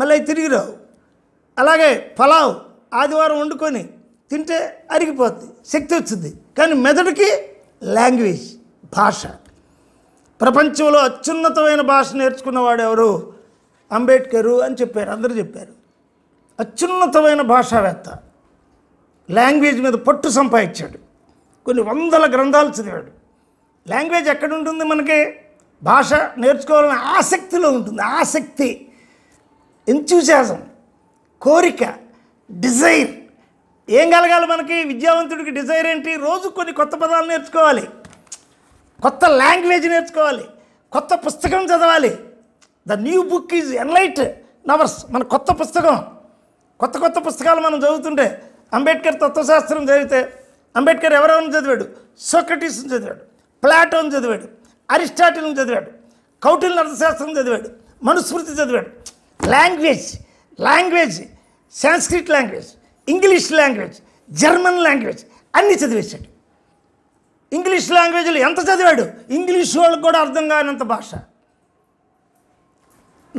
మళ్ళీ తిరిగి రావు అలాగే పలావ్ ఆదివారం వండుకొని తింటే అరిగిపోతుంది శక్తి వచ్చింది కానీ మెదడుకి లాంగ్వేజ్ భాష ప్రపంచంలో అత్యున్నతమైన భాష నేర్చుకున్నవాడు ఎవరు అంబేద్కరు అని చెప్పారు అందరూ చెప్పారు అత్యున్నతమైన భాషావేత్త లాంగ్వేజ్ మీద పట్టు సంపాదించాడు కొన్ని వందల గ్రంథాలు చదివాడు లాంగ్వేజ్ ఎక్కడుంటుంది మనకి భాష నేర్చుకోవాలనే ఆసక్తిలో ఉంటుంది ఆసక్తి ఎంతూజాజం కోరిక డిజైర్ ఏం కలగాలి మనకి విద్యావంతుడికి డిజైర్ ఏంటి రోజు కొన్ని కొత్త పదాలు నేర్చుకోవాలి కొత్త లాంగ్వేజ్ నేర్చుకోవాలి కొత్త పుస్తకం చదవాలి the new book is enlighteners మన కొత్త పుస్తకం కొత్త కొత్త పుస్తకాలు మనం చదువుతుంటే అంబేద్కర్ తత్వశాస్త్రం చదివితే అంబేద్కర్ ఎవరెవరిని చదివాడు సోక్రటీస్ని చదివాడు ప్లాటోని చదివాడు అరిస్టాటిల్ని చదివాడు కౌటిల్ని అర్థశాస్త్రం చదివాడు మనుస్మృతి చదివాడు language language Sanskrit language English language German language అన్నీ చదివేశాడు ఇంగ్లీష్ లాంగ్వేజ్లో ఎంత చదివాడు ఇంగ్లీష్ వాళ్ళకి కూడా అర్థం కానంత భాష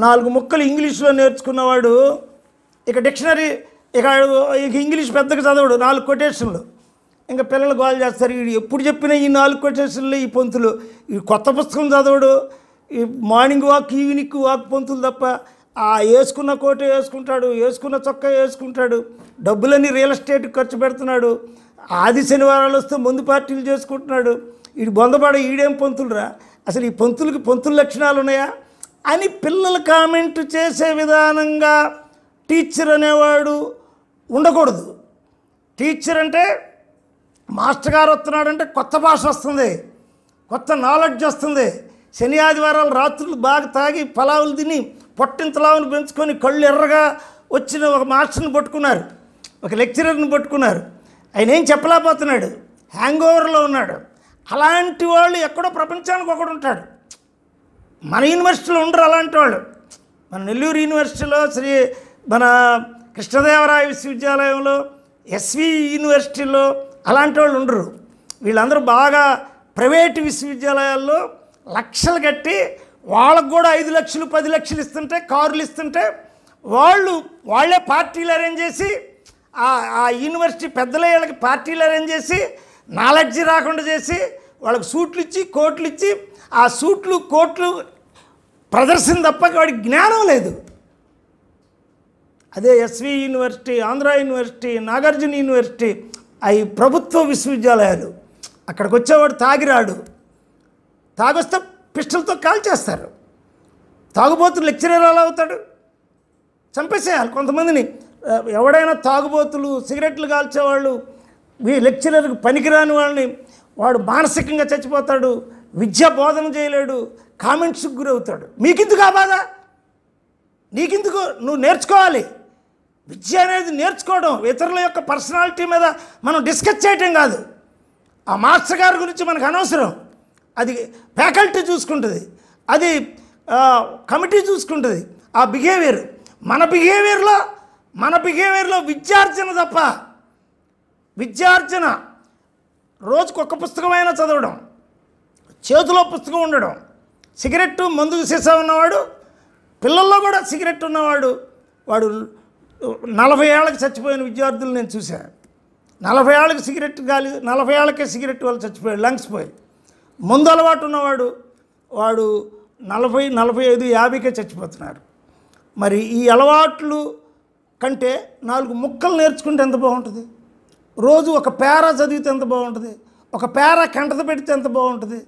నాలుగు ముక్కలు ఇంగ్లీష్లో నేర్చుకున్నవాడు ఇక డిక్షనరీ ఇక ఇంగ్లీష్ పెద్దగా చదవడు నాలుగు కొటేషన్లు ఇంకా పిల్లలు గోల్ చేస్తారు వీడు ఎప్పుడు చెప్పినా ఈ నాలుగు కొటేషన్లు ఈ పంతులు ఈ కొత్త పుస్తకం చదవడు ఈ మార్నింగ్ వాక్ ఈవినింగ్ వాక్ పంతులు తప్ప ఆ వేసుకున్న కోట వేసుకుంటాడు వేసుకున్న చొక్కా వేసుకుంటాడు డబ్బులన్నీ రియల్ ఎస్టేట్ ఖర్చు పెడుతున్నాడు ఆది శనివారాలు వస్తే ముందు పార్టీలు చేసుకుంటున్నాడు వీడు బొందపాడ ఈడేం పంతులురా అసలు ఈ పంతులకి పంతుల లక్షణాలు ఉన్నాయా అని పిల్లలు కామెంట్ చేసే విధానంగా టీచర్ అనేవాడు ఉండకూడదు టీచర్ అంటే మాస్టర్ గారు వస్తున్నాడంటే కొత్త భాష వస్తుంది కొత్త నాలెడ్జ్ వస్తుంది శని ఆదివారాలు రాత్రులు బాగా తాగి పలావులు తిని పొట్టింతలావును పెంచుకొని కళ్ళు ఎర్రగా వచ్చిన ఒక మాస్టర్ని పట్టుకున్నారు ఒక లెక్చరర్ని పట్టుకున్నారు ఆయన ఏం చెప్పలేకపోతున్నాడు హ్యాంగ్ ఓవర్లో ఉన్నాడు అలాంటి వాళ్ళు ఎక్కడో ప్రపంచానికి ఒకడు ఉంటాడు మన యూనివర్సిటీలో ఉండరు అలాంటి వాళ్ళు మన నెల్లూరు యూనివర్సిటీలో శ్రీ మన కృష్ణదేవరాయ విశ్వవిద్యాలయంలో ఎస్వి యూనివర్సిటీలో అలాంటి వాళ్ళు ఉండరు వీళ్ళందరూ బాగా ప్రైవేటు విశ్వవిద్యాలయాల్లో లక్షలు కట్టి వాళ్ళకు కూడా ఐదు లక్షలు పది లక్షలు ఇస్తుంటే కారులు ఇస్తుంటే వాళ్ళు వాళ్ళే పార్టీలు అరేంజ్ చేసి ఆ యూనివర్సిటీ పెద్దలయ్యకి పార్టీలు అరేంజ్ చేసి నాలెడ్జ్ రాకుండా చేసి వాళ్ళకి సూట్లు ఇచ్చి కోట్లు ఇచ్చి ఆ సూట్లు కోట్లు ప్రదర్శన తప్ప వాడికి జ్ఞానం లేదు అదే SV university Andhra university Nagarjuna university అవి ప్రభుత్వ విశ్వవిద్యాలయాలు అక్కడికి వచ్చేవాడు తాగిరాడు తాగొస్తే పిస్టల్తో కాల్ చేస్తారు తాగుబోతులు లెక్చరర్ అలా అవుతాడు చంపేసేయాలి కొంతమందిని ఎవడైనా తాగుబోతులు సిగరెట్లు కాల్చేవాళ్ళు మీ లెక్చరర్కి పనికిరాని వాళ్ళని వాడు మానసికంగా చచ్చిపోతాడు విద్య బోధన చేయలేడు కామెంట్స్కి గురవుతాడు మీకెందుకు ఆ బాధ నీకెందుకు నువ్వు నేర్చుకోవాలి విద్య అనేది నేర్చుకోవడం ఇతరుల యొక్క పర్సనాలిటీ మీద మనం డిస్కస్ చేయటం కాదు ఆ మాస్టర్ గారి గురించి మనకు అనవసరం అది ఫ్యాకల్టీ చూసుకుంటుంది అది కమిటీ చూసుకుంటుంది ఆ బిహేవియర్ మన బిహేవియర్లో మన బిహేవియర్లో విద్యార్జన తప్ప విద్యార్జన రోజుకు ఒక్క పుస్తకమైనా చదవడం చేతిలో పుస్తకం ఉండడం సిగరెట్ మందు సీసా ఉన్నవాడు పిల్లల్లో కూడా సిగరెట్ ఉన్నవాడు వాడు నలభై ఏళ్ళకి చచ్చిపోయిన విద్యార్థులు నేను చూశాను నలభై ఏళ్ళకి సిగరెట్ గాలి నలభై ఏళ్ళకే సిగరెట్ వాళ్ళు చచ్చిపోయాడు లంగ్స్ పోయి ముందు అలవాటు ఉన్నవాడు వాడు నలభై నలభై ఐదు యాభైకే చచ్చిపోతున్నారు మరి ఈ అలవాట్లు కంటే నాలుగు ముక్కలు నేర్చుకుంటే ఎంత బాగుంటుంది రోజు ఒక పేరా చదివితే ఎంత బాగుంటుంది ఒక పేరా కంటత పెడితే ఎంత బాగుంటుంది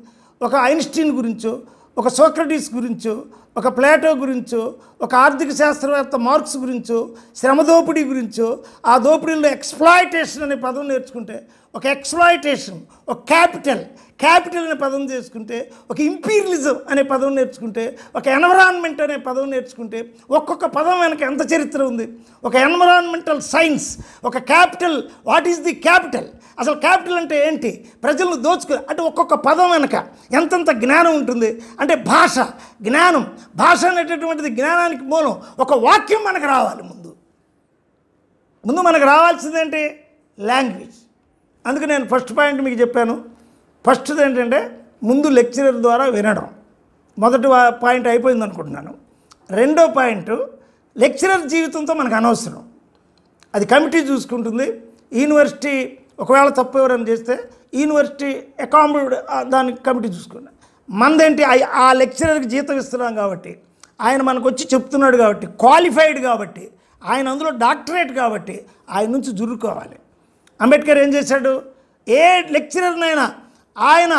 ఒక ఐన్స్టీన్ గురించో ఒక సోక్రటీస్ గురించు ఒక ప్లాటో గురించో ఒక ఆర్థిక శాస్త్రవేత్త మార్క్స్ గురించో శ్రమ దోపిడీ గురించో ఆ దోపిడీలో ఎక్స్ప్లాయిటేషన్ అనే పదం నేర్చుకుంటే ఒక ఎక్స్ప్లాయిటేషన్ ఒక క్యాపిటల్ క్యాపిటల్ అనే పదం చేసుకుంటే ఒక ఇంపీరియలిజం అనే పదం నేర్చుకుంటే ఒక ఎన్విరాన్మెంట్ అనే పదం నేర్చుకుంటే ఒక్కొక్క పదం వెనక ఎంత చరిత్ర ఉంది ఒక ఎన్విరాన్మెంటల్ సైన్స్ ఒక capital what is the capital అసలు క్యాపిటల్ అంటే ఏంటి ప్రజలను దోచుకుని అంటే ఒక్కొక్క పదం వెనక ఎంతంత జ్ఞానం ఉంటుంది అంటే భాష జ్ఞానం భాష అనేటటువంటిది జ్ఞానానికి మూలం ఒక వాక్యం మనకు రావాలి ముందు ముందు మనకు రావాల్సిందేంటి లాంగ్వేజ్ అందుకు నేను ఫస్ట్ పాయింట్ మీకు చెప్పాను ఫస్ట్ది ఏంటంటే ముందు లెక్చరర్ ద్వారా వినడం మొదటి పాయింట్ అయిపోయింది అనుకుంటున్నాను రెండో పాయింట్ లెక్చరర్ జీవితంతో మనకు అనవసరం అది కమిటీ చూసుకుంటుంది యూనివర్సిటీ ఒకవేళ తప్పు ఎవరైనా చేస్తే యూనివర్సిటీ అకామిడేట్ దానికి కమిటీ చూసుకుంటుంది మనదేంటి ఆ లెక్చరర్కి జీతం ఇస్తున్నాం కాబట్టి ఆయన మనకు వచ్చి చెప్తున్నాడు కాబట్టి క్వాలిఫైడ్ కాబట్టి ఆయన అందులో డాక్టరేట్ కాబట్టి ఆయన నుంచి జురుకోవాలి అంబేద్కర్ ఏం చేశాడు ఏ లెక్చరర్నైనా ఆయన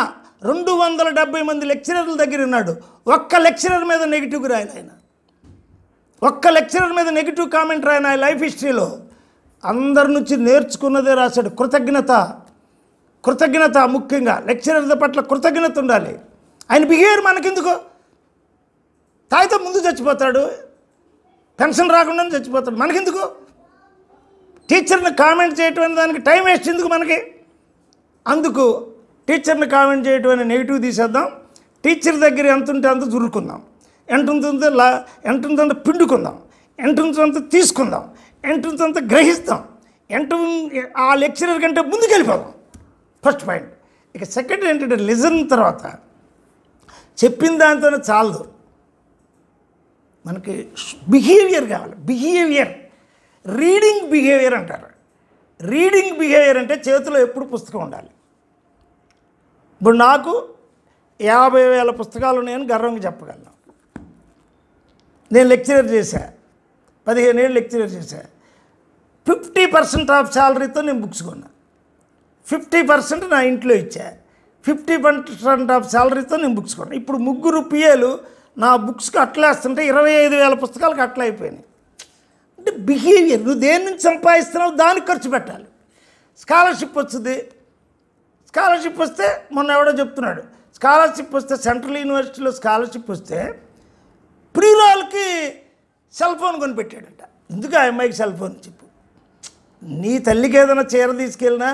రెండు వందల డెబ్బై మంది లెక్చరర్ల దగ్గర ఉన్నాడు ఒక్క లెక్చరర్ మీద నెగిటివ్ రాయను ఆయన ఒక్క లెక్చరర్ మీద నెగిటివ్ కామెంట్ రాయన ఆయన లైఫ్ హిస్టరీలో అందరి నుంచి నేర్చుకున్నదే రాశాడు కృతజ్ఞత కృతజ్ఞత ముఖ్యంగా లెక్చరర్ల పట్ల కృతజ్ఞత ఉండాలి ఆయన బిహేవియర్ మనకెందుకు తాయితో ముందు చచ్చిపోతాడు పెన్షన్ రాకుండా చచ్చిపోతాడు మనకెందుకు టీచర్ని కామెంట్ చేయటం దానికి టైం వేస్ట్ ఎందుకు మనకి అందుకు టీచర్ని కామెంట్ చేయటం అనే నెగిటివ్ తీసేద్దాం టీచర్ దగ్గర ఎంత ఉంటే అంత దురుకుందాం ఎంత ఉంటుందో లా ఎంత ఉందంత పిండుకుందాం ఎంత ఉంటుందంత తీసుకుందాం ఎంత ఉంటుందంత గ్రహిస్తాం ఎంత ఆ లెక్చరర్ కంటే ముందుకు వెళ్ళిపోదాం ఫస్ట్ పాయింట్ ఇక సెకండ్ ఏంటంటే లిజన్ తర్వాత చెప్పిన దాంతో చాలదు మనకి బిహేవియర్ కావాలి బిహేవియర్ రీడింగ్ బిహేవియర్ అంటారు రీడింగ్ బిహేవియర్ అంటే చేతిలో ఎప్పుడు పుస్తకం ఉండాలి ఇప్పుడు నాకు యాభై వేల పుస్తకాలు ఉన్నాయని గర్వంగా చెప్పగలను నేను లెక్చరర్ చేశా పదిహేను ఏళ్ళు లెక్చరర్ చేశా ఫిఫ్టీ పర్సెంట్ ఆఫ్ శాలరీతో నేను బుక్స్ కొన్నా ఫిఫ్టీ పర్సెంట్ నా ఇంట్లో ఇచ్చా ఫిఫ్టీ పర్సెంట్ ఆఫ్ శాలరీతో నేను బుక్స్ కొన్నా ఇప్పుడు ముగ్గురు పిఏలు నా బుక్స్కి అట్లేస్తుంటే ఇరవై ఐదు వేల పుస్తకాలకు అట్లా అయిపోయినాయి అంటే బిహేవియర్ నువ్వు దేని నుంచి సంపాదిస్తున్నావు దానికి ఖర్చు పెట్టాలి స్కాలర్షిప్ వస్తుంది స్కాలర్షిప్ వస్తే మొన్న ఎవడో చెప్తున్నాడు స్కాలర్షిప్ వస్తే సెంట్రల్ యూనివర్సిటీలో స్కాలర్షిప్ వస్తే ప్రియురాలకి సెల్ ఫోన్ కొనిపెట్టాడంట ఎందుకు ఆ అమ్మాయికి సెల్ ఫోన్ చెప్పు నీ తల్లికి ఏదైనా చీర తీసుకెళ్ళినా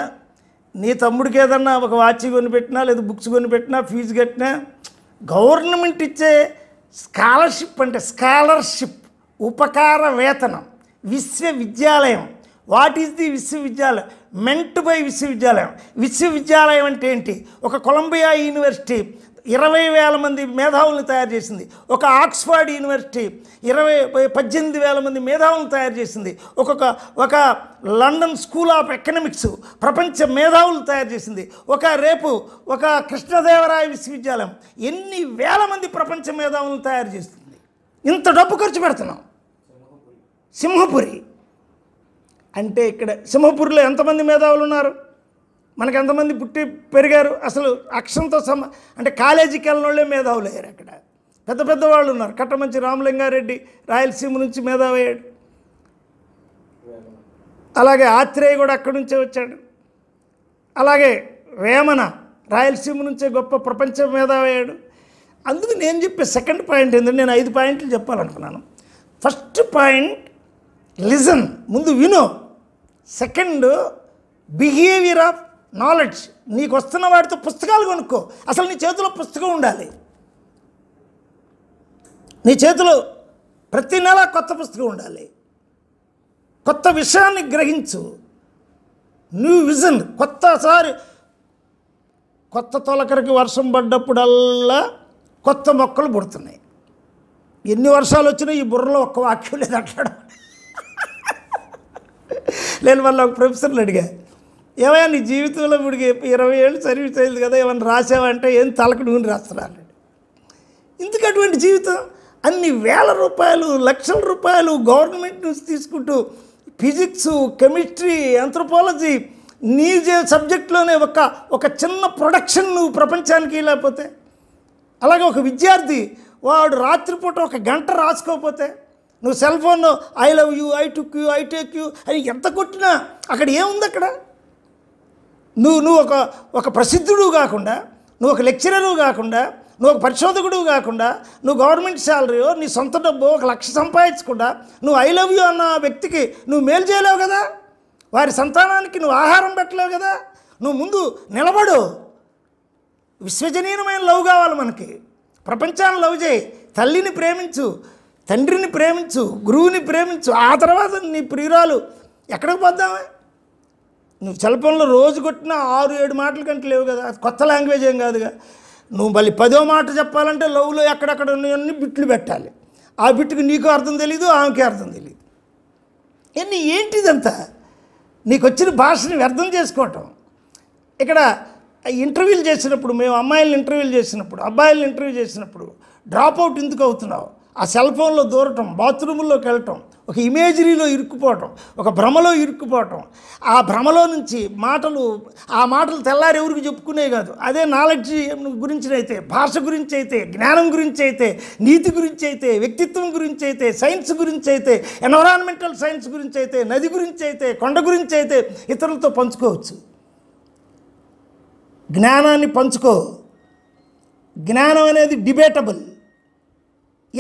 నీ తమ్ముడికి ఏదన్నా ఒక వాచ్ కొనిపెట్టినా లేదా బుక్స్ కొనిపెట్టినా ఫీజు కట్టినా గవర్నమెంట్ ఇచ్చే స్కాలర్షిప్ అంటే స్కాలర్షిప్ ఉపకార వేతనం విశ్వవిద్యాలయం వాట్ ఈజ్ ది విశ్వవిద్యాలయం మెంట్ బై విశ్వవిద్యాలయం విశ్వవిద్యాలయం అంటే ఏంటి ఒక కొలంబియా యూనివర్సిటీ ఇరవై వేల మంది మేధావులను తయారు చేసింది ఒక ఆక్స్ఫర్డ్ యూనివర్సిటీ ఇరవై పద్దెనిమిది వేల మంది మేధావులను తయారు చేసింది ఒక్కొక్క ఒక లండన్ స్కూల్ ఆఫ్ ఎకనమిక్స్ ప్రపంచ మేధావులు తయారు చేసింది ఒక రేపు ఒక కృష్ణదేవరాయ విశ్వవిద్యాలయం ఎన్ని వేల మంది ప్రపంచ మేధావులను తయారు చేస్తుంది ఇంత డబ్బు ఖర్చు పెడుతున్నాం సింహపురి అంటే ఇక్కడ సింహపూర్లో ఎంతమంది మేధావులు ఉన్నారు మనకు ఎంతమంది పుట్టి పెరిగారు అసలు అక్షంతో సమ అంటే కాలేజీకి వెళ్ళిన వాళ్ళే మేధావులు అయ్యారు అక్కడ పెద్ద పెద్ద వాళ్ళు ఉన్నారు కట్టమంచి రామలింగారెడ్డి రాయలసీమ నుంచి మేధావి అయ్యాడు అలాగే ఆత్రేయ కూడా అక్కడి నుంచే వచ్చాడు అలాగే వేమన రాయలసీమ నుంచే గొప్ప ప్రపంచ మేధావయ్యాడు అందుకు నేను చెప్పే సెకండ్ పాయింట్ ఏంటంటే నేను ఐదు పాయింట్లు చెప్పాలనుకున్నాను ఫస్ట్ పాయింట్ లిజన్ ముందు వినో సెకండ్ బిహేవియర్ ఆఫ్ నాలెడ్జ్ నీకు వస్తున్న వాటితో పుస్తకాలు కొనుక్కో అసలు నీ చేతిలో పుస్తకం ఉండాలి నీ చేతిలో ప్రతి నెల కొత్త పుస్తకం ఉండాలి కొత్త విషయాన్ని గ్రహించు న్యూ విజన్ కొత్తసారి కొత్త తొలకరికి వర్షం పడ్డప్పుడల్లా కొత్త మొక్కలు పుడుతున్నాయి ఎన్ని వర్షాలు వచ్చినా ఈ బుర్రలో ఒక్క వాక్యం లేదు అట్లాడు నేను మళ్ళీ ఒక ప్రొఫెసర్ని అడిగా ఏమయ్యా నీ జీవితంలో ఇప్పుడు ఇరవై ఏళ్ళు సర్వీస్ అయింది కదా ఏమైనా రాసావంటే ఏం తలకడుగుని నూనె రాస్తున్నాను ఇందుకు అటువంటి జీవితం అన్ని వేల రూపాయలు లక్షల రూపాయలు గవర్నమెంట్ నుంచి తీసుకుంటూ ఫిజిక్స్ కెమిస్ట్రీ ఆంథ్రపాలజీ నీ సబ్జెక్ట్లోనే ఒక ఒక చిన్న ప్రొడక్షన్ నువ్వు ప్రపంచానికి లేకపోతే అలాగే ఒక విద్యార్థి వాడు రాత్రిపూట ఒక గంట రాసుకోకపోతే నువ్వు cell phone I love you I took you I take you అని ఎంత కొట్టినా అక్కడ ఏముంది అక్కడ నువ్వు నువ్వు ఒక ఒక ప్రసిద్ధుడు కాకుండా నువ్వు ఒక లెక్చరరు కాకుండా నువ్వు ఒక పరిశోధకుడు కాకుండా నువ్వు గవర్నమెంట్ శాలరీయో నీ సొంత డబ్బు ఒక లక్ష సంపాదించకుండా నువ్వు ఐ లవ్ యూ అన్న వ్యక్తికి నువ్వు మేలు చేయలేవు కదా వారి సంతానానికి నువ్వు ఆహారం పెట్టలేవు కదా నువ్వు ముందు నిలబడు విశ్వజనీయమైన లవ్ కావాలి మనకి ప్రపంచాన్ని లవ్ చేయి తల్లిని ప్రేమించు తండ్రిని ప్రేమించు గురువుని ప్రేమించు ఆ తర్వాత నీ ప్రియురాలు ఎక్కడికి పోద్దామే నువ్వు చలపంలో రోజు కొట్టిన ఆరు ఏడు మాటల కంటే లేవు కదా కొత్త లాంగ్వేజ్ ఏం కాదుగా నువ్వు మళ్ళీ పదో మాట చెప్పాలంటే లవ్లో ఎక్కడెక్కడ ఉన్నాయని బిట్లు పెట్టాలి ఆ బిట్టుకు నీకు అర్థం తెలీదు ఆమెకి అర్థం తెలీదు ఏంటి ఏంటిదంతా నీకు వచ్చిన భాషని వ్యర్థం చేసుకోవటం ఇక్కడ ఇంటర్వ్యూలు చేసినప్పుడు మేము అమ్మాయిలను ఇంటర్వ్యూలు చేసినప్పుడు అబ్బాయిలను ఇంటర్వ్యూ చేసినప్పుడు డ్రాప్ అవుట్ ఎందుకు అవుతున్నావు ఆ సెల్ ఫోన్లో దూరటం బాత్రూముల్లోకి వెళ్ళటం ఒక ఇమేజరీలో ఇరుక్కుపోవటం ఒక భ్రమలో ఇరుక్కుపోవటం ఆ భ్రమలో నుంచి మాటలు ఆ మాటలు తెల్లారి ఎవరికి చెప్పుకునే కాదు అదే నాలెడ్జ్ గురించినైతే భాష గురించి అయితే జ్ఞానం గురించి అయితే నీతి గురించి అయితే వ్యక్తిత్వం గురించి అయితే సైన్స్ గురించి అయితే ఎన్విరాన్మెంటల్ సైన్స్ గురించి అయితే నది గురించి అయితే కొండ గురించి అయితే ఇతరులతో పంచుకోవచ్చు జ్ఞానాన్ని పంచుకో జ్ఞానం అనేది డిబేటబుల్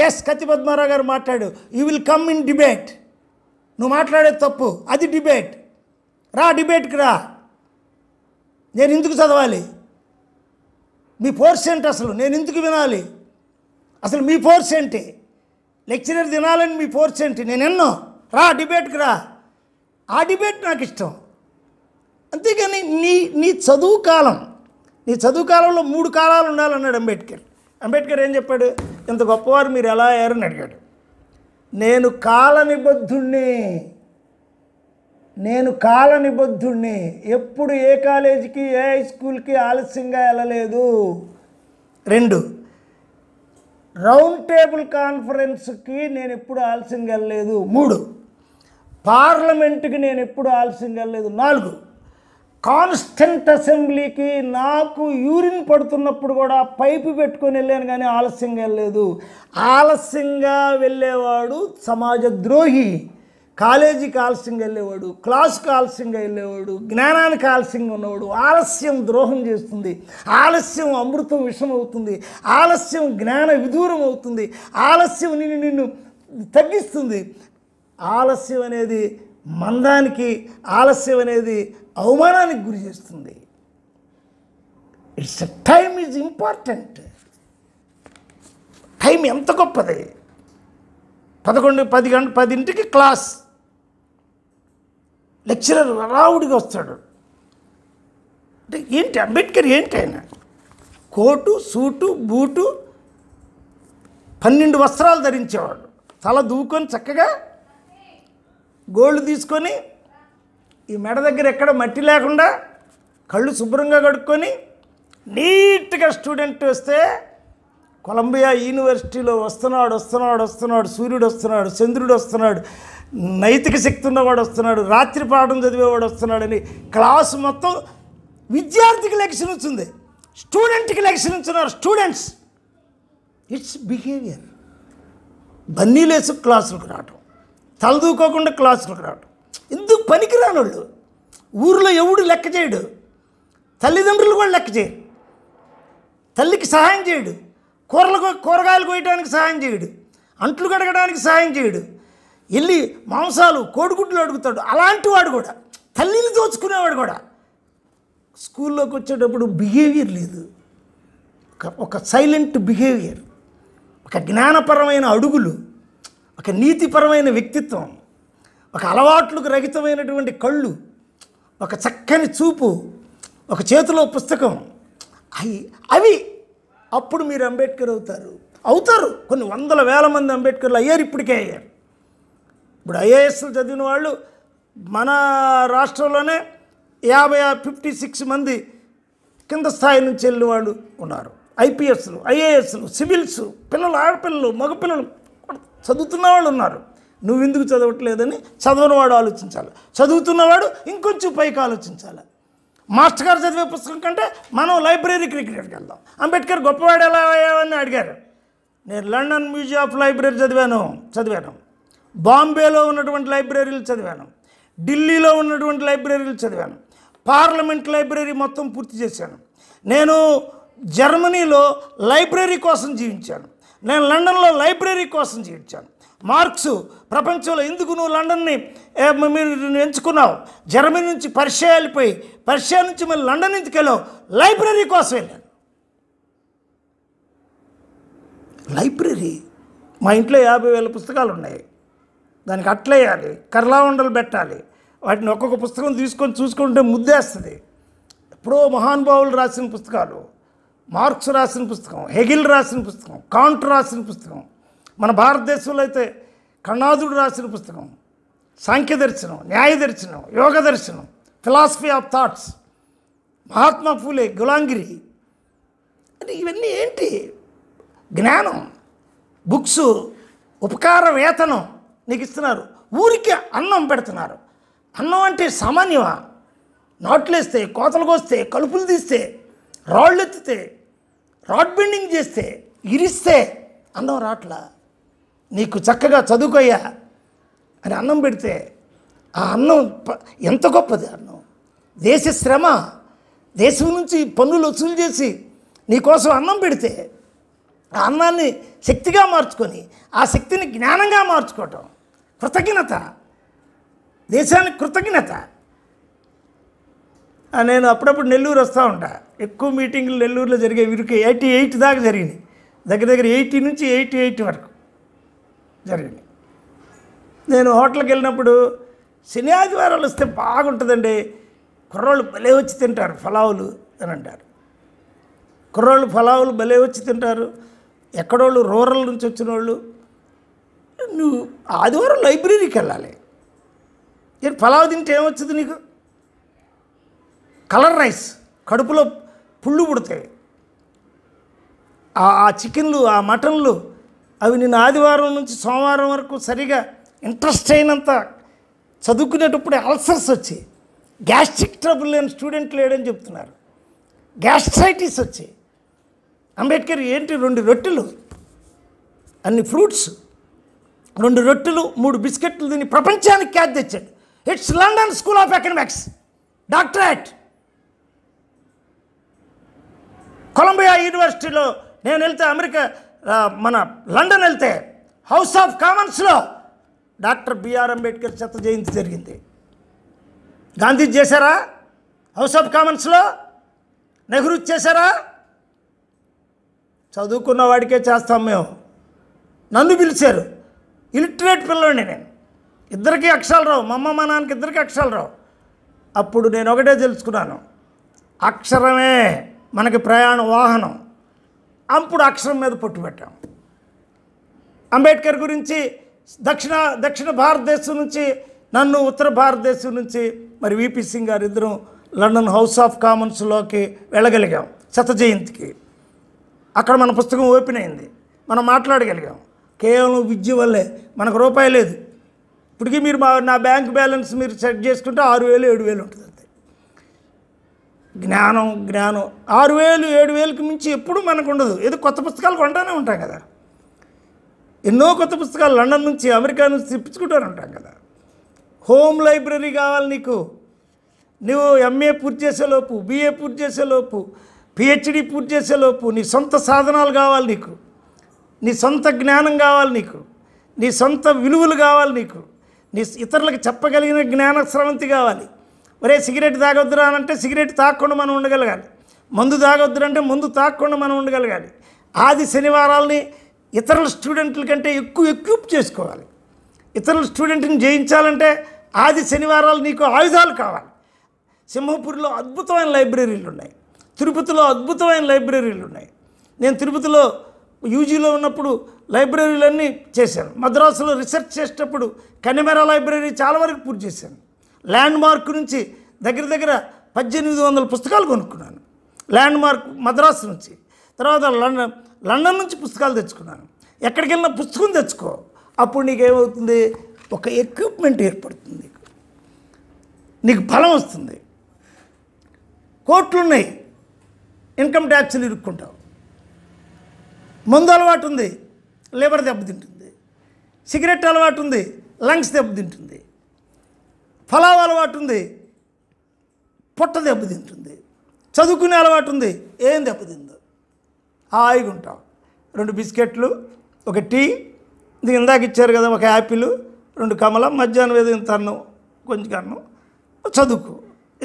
ఎస్ కత్తి పద్మారావు గారు మాట్లాడు you will come in debate నువ్వు మాట్లాడేది తప్పు అది డిబేట్ రా డిబేట్కి రా నేను ఎందుకు చదవాలి మీ ఫోర్స్ ఏంటి అసలు నేను ఎందుకు వినాలి అసలు మీ ఫోర్స్ ఏంటి లెక్చరర్ తినాలని మీ ఫోర్స్ ఏంటి నేను ఎన్నో రా డిబేట్కి రా ఆ డిబేట్ నాకు ఇష్టం అంతేగాని నీ నీ చదువు కాలం నీ చదువు కాలంలో మూడు కాలాలు ఉండాలన్నాడు అంబేద్కర్ అంబేద్కర్ ఏం చెప్పాడు ఇంత గొప్పవారు మీరు ఎలా అయ్యారని అడిగాడు నేను కాల నిబద్ధుణ్ణి నేను కాల నిబద్ధుణ్ణి ఎప్పుడు ఏ కాలేజీకి ఏ హై స్కూల్కి ఆలస్యంగా వెళ్ళలేదు రెండు రౌండ్ టేబుల్ కాన్ఫరెన్స్కి నేను ఎప్పుడు ఆలస్యంగా వెళ్ళలేదు మూడు పార్లమెంటుకి నేను ఎప్పుడు ఆలస్యంగా వెళ్ళలేదు నాలుగు కాన్స్టెంట్ అసెంబ్లీకి నాకు యూరిన్ పడుతున్నప్పుడు కూడా పైపు పెట్టుకొని వెళ్ళాను కానీ ఆలస్యంగా వెళ్ళలేదు ఆలస్యంగా వెళ్ళేవాడు సమాజ ద్రోహి కాలేజీకి ఆలస్యంగా వెళ్ళేవాడు క్లాస్కి ఆలస్యంగా వెళ్ళేవాడు జ్ఞానానికి ఆలస్యంగా ఉన్నవాడు ఆలస్యం ద్రోహం చేస్తుంది ఆలస్యం అమృతం విషం అవుతుంది ఆలస్యం జ్ఞాన విదూరం అవుతుంది ఆలస్యం నిన్ను నిన్ను తగ్గిస్తుంది ఆలస్యం అనేది మందానికి ఆలస్యం అనేది అవమానానికి గురి చేస్తుంది it's time is important time ఎంత గొప్పది పదకొండు పది గంట పదింటికి క్లాస్ లెక్చరర్ రావుడిగా వస్తాడు అంటే ఏంటి అంబేద్కర్ ఏంటి ఆయన కోటు సూటు బూటు పన్నెండు వస్త్రాలు ధరించేవాడు తల దూకొని చక్కగా గోల్డ్ తీసుకొని ఈ మెడ దగ్గర ఎక్కడ మట్టి లేకుండా కళ్ళు శుభ్రంగా కడుక్కొని నీట్గా స్టూడెంట్ వస్తే కొలంబియా యూనివర్సిటీలో వస్తున్నాడు వస్తున్నాడు వస్తున్నాడు సూర్యుడు వస్తున్నాడు చంద్రుడు వస్తున్నాడు నైతిక శక్తి ఉన్నవాడు వస్తున్నాడు రాత్రి పాఠం చదివేవాడు వస్తున్నాడని క్లాసు మొత్తం విద్యార్థికి లెక్షన్ వచ్చింది స్టూడెంట్కి లెక్షన్ ఇచ్చినారు స్టూడెంట్స్ ఇట్స్ బిహేవియర్ బన్నీలేసు క్లాసులకు రావటం తలదూకోకుండా క్లాసులకు రావడం ఎందుకు పనికిరాని వాళ్ళు ఊర్లో ఎవడు లెక్క చేయడు తల్లిదండ్రులు కూడా లెక్క చేయరు తల్లికి సహాయం చేయడు కూరలకు కూరగాయలు కోయడానికి సహాయం చేయడు అంట్లు కడగడానికి సహాయం చేయడు వెళ్ళి మాంసాలు కోడిగుడ్లు అడుగుతాడు అలాంటి వాడు కూడా తల్లిని దోచుకునేవాడు కూడా స్కూల్లోకి వచ్చేటప్పుడు బిహేవియర్ లేదు ఒక సైలెంట్ బిహేవియర్ ఒక జ్ఞానపరమైన అడుగులు ఒక నీతిపరమైన వ్యక్తిత్వం ఒక అలవాట్లకు రహితమైనటువంటి కళ్ళు ఒక చక్కని చూపు ఒక చేతిలో పుస్తకం అవి అవి అప్పుడు మీరు అంబేద్కర్ అవుతారు అవుతారు కొన్ని వందల వేల మంది అంబేద్కర్లు అయ్యారు ఇప్పటికే అయ్యారు ఇప్పుడు ఐఏఎస్లు చదివిన వాళ్ళు మన రాష్ట్రంలోనే యాభై ఫిఫ్టీ సిక్స్ మంది కింద స్థాయి నుంచి వెళ్ళిన వాళ్ళు ఉన్నారు ఐపీఎస్లు ఐఏఎస్లు సివిల్స్ పిల్లలు ఆడపిల్లలు మగపిల్లలు చదువుతున్న వాళ్ళు ఉన్నారు నువ్వు ఎందుకు చదవట్లేదని చదవనివాడు ఆలోచించాలి చదువుతున్నవాడు ఇంకొంచెం పైకి ఆలోచించాలి మాస్టర్ గారు చదివే పుస్తకం కంటే మనం లైబ్రరీ క్రికెట్కి వెళ్దాం అంబేద్కర్ గొప్పవాడు ఎలా అయ్యావని అడిగారు నేను లండన్ మ్యూజియం ఆఫ్ లైబ్రరీ చదివాను చదివాను బాంబేలో ఉన్నటువంటి లైబ్రరీలు చదివాను ఢిల్లీలో ఉన్నటువంటి లైబ్రరీలు చదివాను పార్లమెంట్ లైబ్రరీ మొత్తం పూర్తి చేశాను నేను జర్మనీలో లైబ్రరీ కోసం జీవించాను నేను లండన్లో లైబ్రరీ కోసం చేర్చాను మార్క్స్ ప్రపంచంలో ఎందుకు నువ్వు లండన్ని మీరు ఎంచుకున్నావు జర్మనీ నుంచి పర్షియా వెళ్ళిపోయి పర్షియా నుంచి మళ్ళీ లండన్ నుంచి వెళ్ళావు లైబ్రరీ కోసం వెళ్ళాను లైబ్రరీ మా ఇంట్లో యాభై వేల పుస్తకాలు ఉన్నాయి దానికి అట్లేయాలి ఉండలు పెట్టాలి వాటిని ఒక్కొక్క పుస్తకం తీసుకొని చూసుకుంటే ముద్దేస్తుంది ఎప్పుడో మహానుభావులు రాసిన పుస్తకాలు మార్క్స్ రాసిన పుస్తకం హెగిల్ రాసిన పుస్తకం కాంట్ రాసిన పుస్తకం మన భారతదేశంలో అయితే కణాదుడు రాసిన పుస్తకం సాంఖ్య దర్శనం న్యాయ దర్శనం యోగ దర్శనం philosophy of thoughts Mahatma Phule Gulamgiri అంటే ఇవన్నీ ఏంటి జ్ఞానం బుక్స్ ఉపకార వేతనం నీకు ఇస్తున్నారు ఊరికి అన్నం పెడుతున్నారు అన్నం అంటే సామాన్యమా నాట్లేస్తే కోతలు వస్తే కలుపులు తీస్తే రాళ్ళు ఎత్తితే రాడ్ బెండింగ్ చేస్తే ఇరిస్తే అన్నం రాట్లా నీకు చక్కగా చదువుకోయ్యా అని అన్నం పెడితే ఆ అన్నం ఎంత గొప్పది అన్నం దేశ శ్రమ దేశం నుంచి పన్నులు వసూలు చేసి నీకోసం అన్నం పెడితే ఆ అన్నాన్ని శక్తిగా మార్చుకొని ఆ శక్తిని జ్ఞానంగా మార్చుకోవటం కృతజ్ఞత దేశానికి కృతజ్ఞత నేను అప్పుడప్పుడు నెల్లూరు వస్తూ ఉంటా ఎక్కువ మీటింగ్లు నెల్లూరులో జరిగే వీరికి ఎయిటీ ఎయిట్ దాకా జరిగినాయి దగ్గర దగ్గర ఎయిటీ నుంచి ఎయిటీ ఎయిట్ వరకు జరిగింది నేను హోటల్కి వెళ్ళినప్పుడు శని ఆదివారాలు వస్తే బాగుంటుందండి కుర్రోళ్ళు భలే వచ్చి తింటారు ఫలావులు అని అంటారు కుర్రోళ్ళు ఫలావులు భలే వచ్చి తింటారు ఎక్కడోళ్ళు రూరల్ నుంచి వచ్చిన వాళ్ళు నువ్వు ఆదివారం లైబ్రరీకి వెళ్ళాలి నేను ఫలావు తింటే ఏమొచ్చుది నీకు కలర్ రైస్ కడుపులో పుళ్ళు పుడతాయి ఆ చికెన్లు ఆ మటన్లు అవి నేను ఆదివారం నుంచి సోమవారం వరకు సరిగా ఇంట్రెస్ట్ అయినంత చదువుకునేటప్పుడు అల్సర్స్ వచ్చి గ్యాస్ట్రిక్ ట్రబుల్ లేని స్టూడెంట్ లేడని చెప్తున్నారు గ్యాస్ట్రైటిస్ వచ్చి అంబేద్కర్ ఏంటి రెండు రొట్టెలు అన్ని ఫ్రూట్స్ రెండు రొట్టెలు మూడు బిస్కెట్లు తిని ప్రపంచానికి క్యాచ్ తెచ్చాడు it's London school of economics doctorate Columbia యూనివర్సిటీలో నేను వెళ్తే అమెరికా మన లండన్ వెళ్తే హౌస్ ఆఫ్ కామన్స్లో డాక్టర్ బిఆర్ అంబేద్కర్ చెత్త జయంతి జరిగింది గాంధీ చేశారా హౌస్ ఆఫ్ కామన్స్లో నెహ్రూ చేశారా చదువుకున్న వాడికే చేస్తాం మేము నన్ను పిలిచారు ఇలిటరేట్ పిల్లండి నేను ఇద్దరికీ అక్షరాలు రావు మా అమ్మ మా నాన్నకి ఇద్దరికీ అక్షరాలు రావు అప్పుడు నేను ఒకటే తెలుసుకున్నాను అక్షరమే మనకి ప్రయాణ వాహనం అప్పుడు అక్షరం మీద పొట్టు పెట్టాం అంబేద్కర్ గురించి దక్షిణ దక్షిణ భారతదేశం నుంచి నన్ను ఉత్తర భారతదేశం నుంచి మరి విపి సింగ్ గారు ఇద్దరం లండన్ హౌస్ ఆఫ్ కామన్స్లోకి వెళ్ళగలిగాం శత జయంతికి అక్కడ మన పుస్తకం ఓపెన్ అయింది మనం మాట్లాడగలిగాం కేవలం విద్య వల్లే మనకు రూపాయి లేదు ఇప్పటికీ మీరు నా బ్యాంక్ బ్యాలెన్స్ మీరు సెట్ చేసుకుంటే ఆరు వేలు ఏడు వేలు ఉంటుంది జ్ఞానం జ్ఞానం ఆరు వేలు ఏడు వేలకు మించి ఎప్పుడు మనకు ఉండదు ఏదో కొత్త పుస్తకాలు కొంటానే ఉంటాం కదా ఎన్నో కొత్త పుస్తకాలు లండన్ నుంచి అమెరికా నుంచి తెప్పించుకుంటూనే ఉంటాం కదా హోమ్ లైబ్రరీ కావాలి నీకు నువ్వు ఎంఏ పూర్తి చేసేలోపు బీఏ పూర్తి చేసేలోపు పిహెచ్డి పూర్తి చేసేలోపు నీ సొంత సాధనాలు కావాలి నీకు నీ సొంత జ్ఞానం కావాలి నీకు నీ సొంత విలువలు కావాలి నీకు నీ ఇతరులకు చెప్పగలిగిన జ్ఞాన స్రవంతి కావాలి ఒరే సిగరెట్ తాగొద్దురా అంటే సిగరెట్ తాగకుండా మనం ఉండగలగాలి మందు తాగొద్దురంటే మందు తాగకుండా మనం ఉండగలగాలి ఆది శనివారాల్ని ఇతరుల స్టూడెంట్ల కంటే ఎక్కువ ఎక్విప్ చేసుకోవాలి ఇతరుల స్టూడెంట్ని జయించాలంటే ఆది శనివారాలు నీకు ఆయుధాలు కావాలి సింహపూర్లో అద్భుతమైన లైబ్రరీలు ఉన్నాయి తిరుపతిలో అద్భుతమైన లైబ్రరీలు ఉన్నాయి నేను తిరుపతిలో యూజీలో ఉన్నప్పుడు లైబ్రరీలన్నీ చేశాను మద్రాసులో రీసెర్చ్ చేసేటప్పుడు కనిమెర లైబ్రరీ చాలా వరకు పూర్తి చేశాను ల్యాండ్ మార్క్ నుంచి దగ్గర దగ్గర పద్దెనిమిది వందల పుస్తకాలు కొనుక్కున్నాను ల్యాండ్ మార్క్ మద్రాసు నుంచి తర్వాత లండన్ లండన్ నుంచి పుస్తకాలు తెచ్చుకున్నాను ఎక్కడికి వెళ్ళినా పుస్తకం తెచ్చుకో అప్పుడు నీకేమవుతుంది ఒక ఎక్విప్మెంట్ ఏర్పడుతుంది నీకు నీకు బలం వస్తుంది కోట్లు ఉన్నాయి ఇన్కమ్ ట్యాక్స్లు ఇరుక్కుంటావు మందు అలవాటు ఉంది లేబర్ దెబ్బతింటుంది సిగరెట్ అలవాటు ఉంది లంగ్స్ దెబ్బతింటుంది ఫలావ్ అలవాటు ఉంది పొట్ట దెబ్బతింటుంది చదువుకునే అలవాటు ఉంది ఏం దెబ్బతిందు హాయిగా ఉంటాం రెండు బిస్కెట్లు ఒక టీ ఇది ఇందాక ఇచ్చారు కదా ఒక యాపిల్ రెండు కమలం మధ్యాహ్నం వేదిన ఇంత కొంచెం అన్నం చదువుకు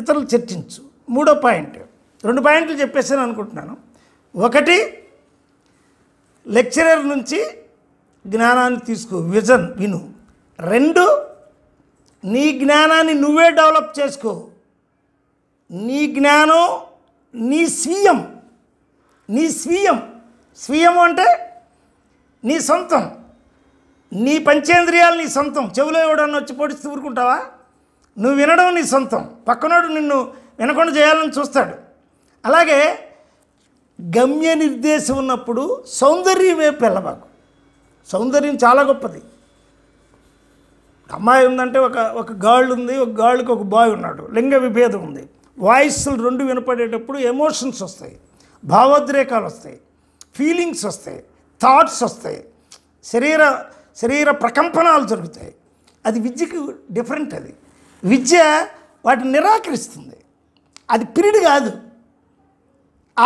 ఇతరులు చర్చించు మూడో పాయింట్ రెండు పాయింట్లు చెప్పేసాను అనుకుంటున్నాను ఒకటి లెక్చరర్ నుంచి జ్ఞానాన్ని తీసుకో విజన్ విను రెండు నీ జ్ఞానాన్ని నువ్వే డెవలప్ చేసుకో నీ జ్ఞానం నీ స్వీయం నీ స్వీయం స్వీయం అంటే నీ సొంతం నీ పంచేంద్రియాలు నీ సొంతం చెవిలో ఎవడన్నా వచ్చి పొడిచి ఊరుకుంటావా నువ్వు వినడం నీ సొంతం పక్కనోడు నిన్ను వినకుండా చేయాలని చూస్తాడు అలాగే గమ్య నిర్దేశం ఉన్నప్పుడు సౌందర్యం వేపు వెళ్ళబాకు సౌందర్యం చాలా గొప్పది అమ్మాయి ఉందంటే ఒక ఒక గాళ్ ఉంది ఒక గర్ల్కి ఒక బాయ్ ఉన్నాడు లింగ విభేదం ఉంది వాయిస్లు రెండు వినపడేటప్పుడు ఎమోషన్స్ వస్తాయి భావోద్రేకాలు వస్తాయి ఫీలింగ్స్ వస్తాయి థాట్స్ వస్తాయి శరీర శరీర ప్రకంపనాలు జరుగుతాయి అది విద్యకు డిఫరెంట్ అది విద్య వాటిని నిరాకరిస్తుంది అది పిరియడ్ కాదు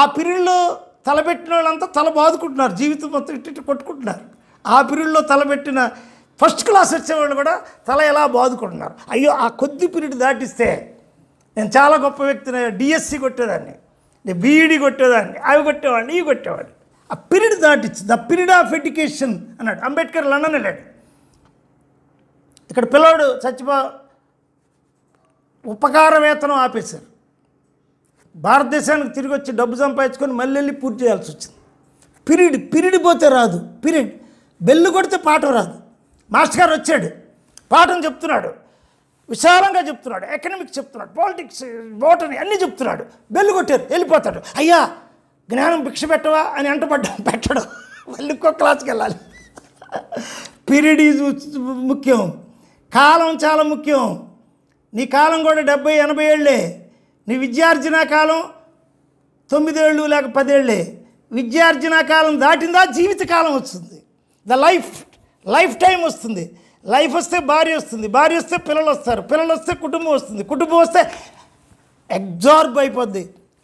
ఆ పిరియడ్లో తలపెట్టిన వాళ్ళంతా తల బాదుకుంటున్నారు జీవితం మొత్తం ఇట్టి కొట్టుకుంటున్నారు ఆ పిరియడ్లో తలపెట్టిన ఫస్ట్ క్లాస్ వచ్చేవాళ్ళు కూడా తల ఎలా బాదుకుంటున్నారు అయ్యో ఆ కొద్ది పీరియడ్ దాటిస్తే నేను చాలా గొప్ప వ్యక్తిని డిఎస్సి కొట్టేదాన్ని నేను బీఈడి కొట్టేదాన్ని అవి కొట్టేవాడిని ఇవి కొట్టేవాడిని ఆ పీరియడ్ దాటిచ్చు ద పీరియడ్ ఆఫ్ ఎడ్యుకేషన్ అన్నాడు అంబేద్కర్ లండన్ వెళ్ళాడు ఇక్కడ పిల్లవాడు చచ్చిపో ఉపకార వేతనం ఆపేశారు భారతదేశానికి తిరిగి వచ్చి డబ్బు సంపాదించుకొని మళ్ళీ వెళ్ళి పూర్తి చేయాల్సి వచ్చింది పీరియడ్ పీరియడ్ పోతే రాదు పీరియడ్ బెల్లు కొడితే పాట రాదు మాస్టర్ గారు వచ్చాడు పాఠం చెప్తున్నాడు విశాలంగా చెప్తున్నాడు ఎకనామిక్స్ చెప్తున్నాడు పాలిటిక్స్ ఓటని అన్నీ చెప్తున్నాడు బెల్లు కొట్టారు వెళ్ళిపోతాడు అయ్యా జ్ఞానం భిక్ష పెట్టవా అని అంటపడ్డా పెట్టడం వాళ్ళు ఇంకో క్లాస్కి వెళ్ళాలి పీరియడ్ ఈజ్ ముఖ్యం కాలం చాలా ముఖ్యం నీ కాలం కూడా డెబ్బై ఎనభై ఏళ్ళే నీ విద్యార్జన కాలం తొమ్మిదేళ్ళు లేక పదేళ్ళే విద్యార్జన కాలం దాటిందా జీవితకాలం వస్తుంది ద లైఫ్ లైఫ్ టైం వస్తుంది లైఫ్ వస్తే భార్య వస్తుంది భార్య వస్తే పిల్లలు వస్తారు పిల్లలు వస్తే కుటుంబం వస్తుంది కుటుంబం వస్తే ఎగ్జార్బ్ అయిపోద్ది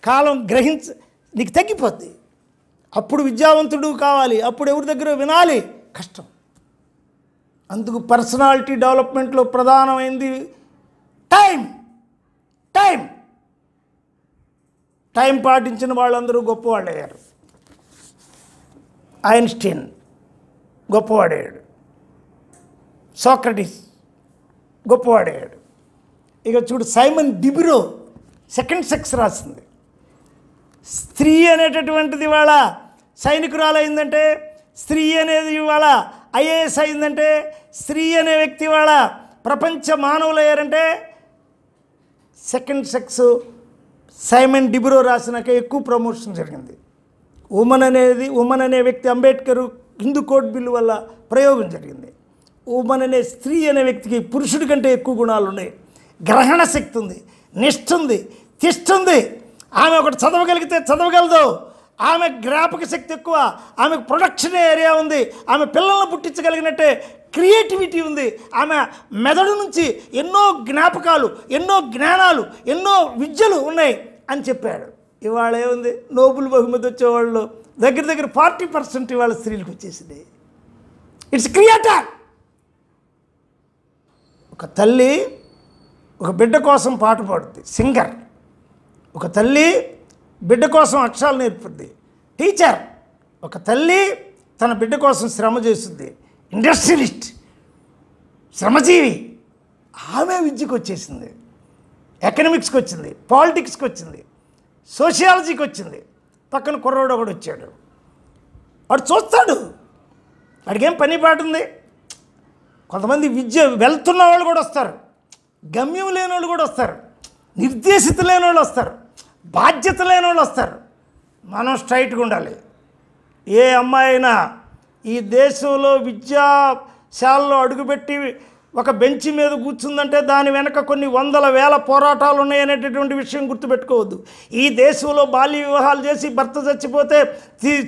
కాలం గ్రహించ నీకు తగ్గిపోద్ది అప్పుడు విద్యావంతుడు కావాలి అప్పుడు ఎవరి దగ్గర వినాలి కష్టం అందుకు పర్సనాలిటీ డెవలప్మెంట్లో ప్రధానమైంది టైం టైం టైం పాటించిన వాళ్ళందరూ గొప్పవాడయ్యారు ఐన్స్టీన్ గొప్పవాడయ్యాడు సోక్రటీస్ గొప్పవాడయ్యాడు ఇక చూడు సైమన్ డిబిరో సెకండ్ సెక్స్ రాసింది స్త్రీ అనేటటువంటిది ఇవాళ అయిందంటే స్త్రీ అనేది ఇవాళ ఐఏఎస్ అయిందంటే స్త్రీ అనే వ్యక్తి ఇవాళ ప్రపంచ మానవులు అయ్యారంటే సెకండ్ సెక్స్ సైమన్ డిబ్రో రాసినాక ఎక్కువ ప్రమోషన్ జరిగింది ఉమెన్ అనేది ఉమెన్ అనే వ్యక్తి అంబేద్కర్ హిందూ కోడ్ బిల్లు వల్ల ప్రయోగం జరిగింది ఉమెన్ అనే స్త్రీ అనే వ్యక్తికి పురుషుడి కంటే ఎక్కువ గుణాలు ఉన్నాయి గ్రహణ శక్తి ఉంది నిష్ఠ ఉంది తిష్ట ఉంది ఆమె ఒకటి చదవగలిగితే చదవగలదు ఆమె జ్ఞాపక శక్తి ఎక్కువ ఆమెకు ప్రొడక్షన్ ఏరియా ఉంది ఆమె పిల్లలను పుట్టించగలిగినట్టే క్రియేటివిటీ ఉంది ఆమె మెదడు నుంచి ఎన్నో జ్ఞాపకాలు ఎన్నో జ్ఞానాలు ఎన్నో విద్యలు ఉన్నాయి అని చెప్పాడు ఇవాళ ఏముంది నోబుల్ బహుమతి వచ్చేవాళ్ళు దగ్గర దగ్గర ఫార్టీ పర్సెంట్ ఇవాళ స్త్రీలకు వచ్చేసింది ఇట్స్ క్రియేటర్ ఒక తల్లి ఒక బిడ్డ కోసం పాట పాడుతుంది సింగర్ ఒక తల్లి బిడ్డ కోసం అక్షరాలు నేర్పుద్ది టీచర్ ఒక తల్లి తన బిడ్డ కోసం శ్రమ చేస్తుంది ఇండస్ట్రియలిస్ట్ శ్రమజీవి ఆమె విద్యకు వచ్చేసింది ఎకనమిక్స్కి వచ్చింది పాలిటిక్స్కి వచ్చింది సోషియాలజీకి వచ్చింది పక్కన కుర్రాడు ఒకడు వచ్చాడు వాడు చూస్తాడు వాడికేం పని పాటుంది కొంతమంది విద్య వెళ్తున్న వాళ్ళు కూడా వస్తారు గమ్యం లేని వాళ్ళు కూడా వస్తారు నిర్దేశిత లేని వాళ్ళు వస్తారు బాధ్యత లేని వాళ్ళు వస్తారు మనం స్ట్రైట్గా ఉండాలి ఏ అమ్మాయి అయినా ఈ దేశంలో విద్యాశాలలో అడుగుపెట్టి ఒక బెంచ్ మీద కూర్చుందంటే దాని వెనక కొన్ని వందల వేల పోరాటాలు ఉన్నాయనేటటువంటి విషయం గుర్తుపెట్టుకోవద్దు ఈ దేశంలో బాల్య వివాహాలు చేసి భర్త చచ్చిపోతే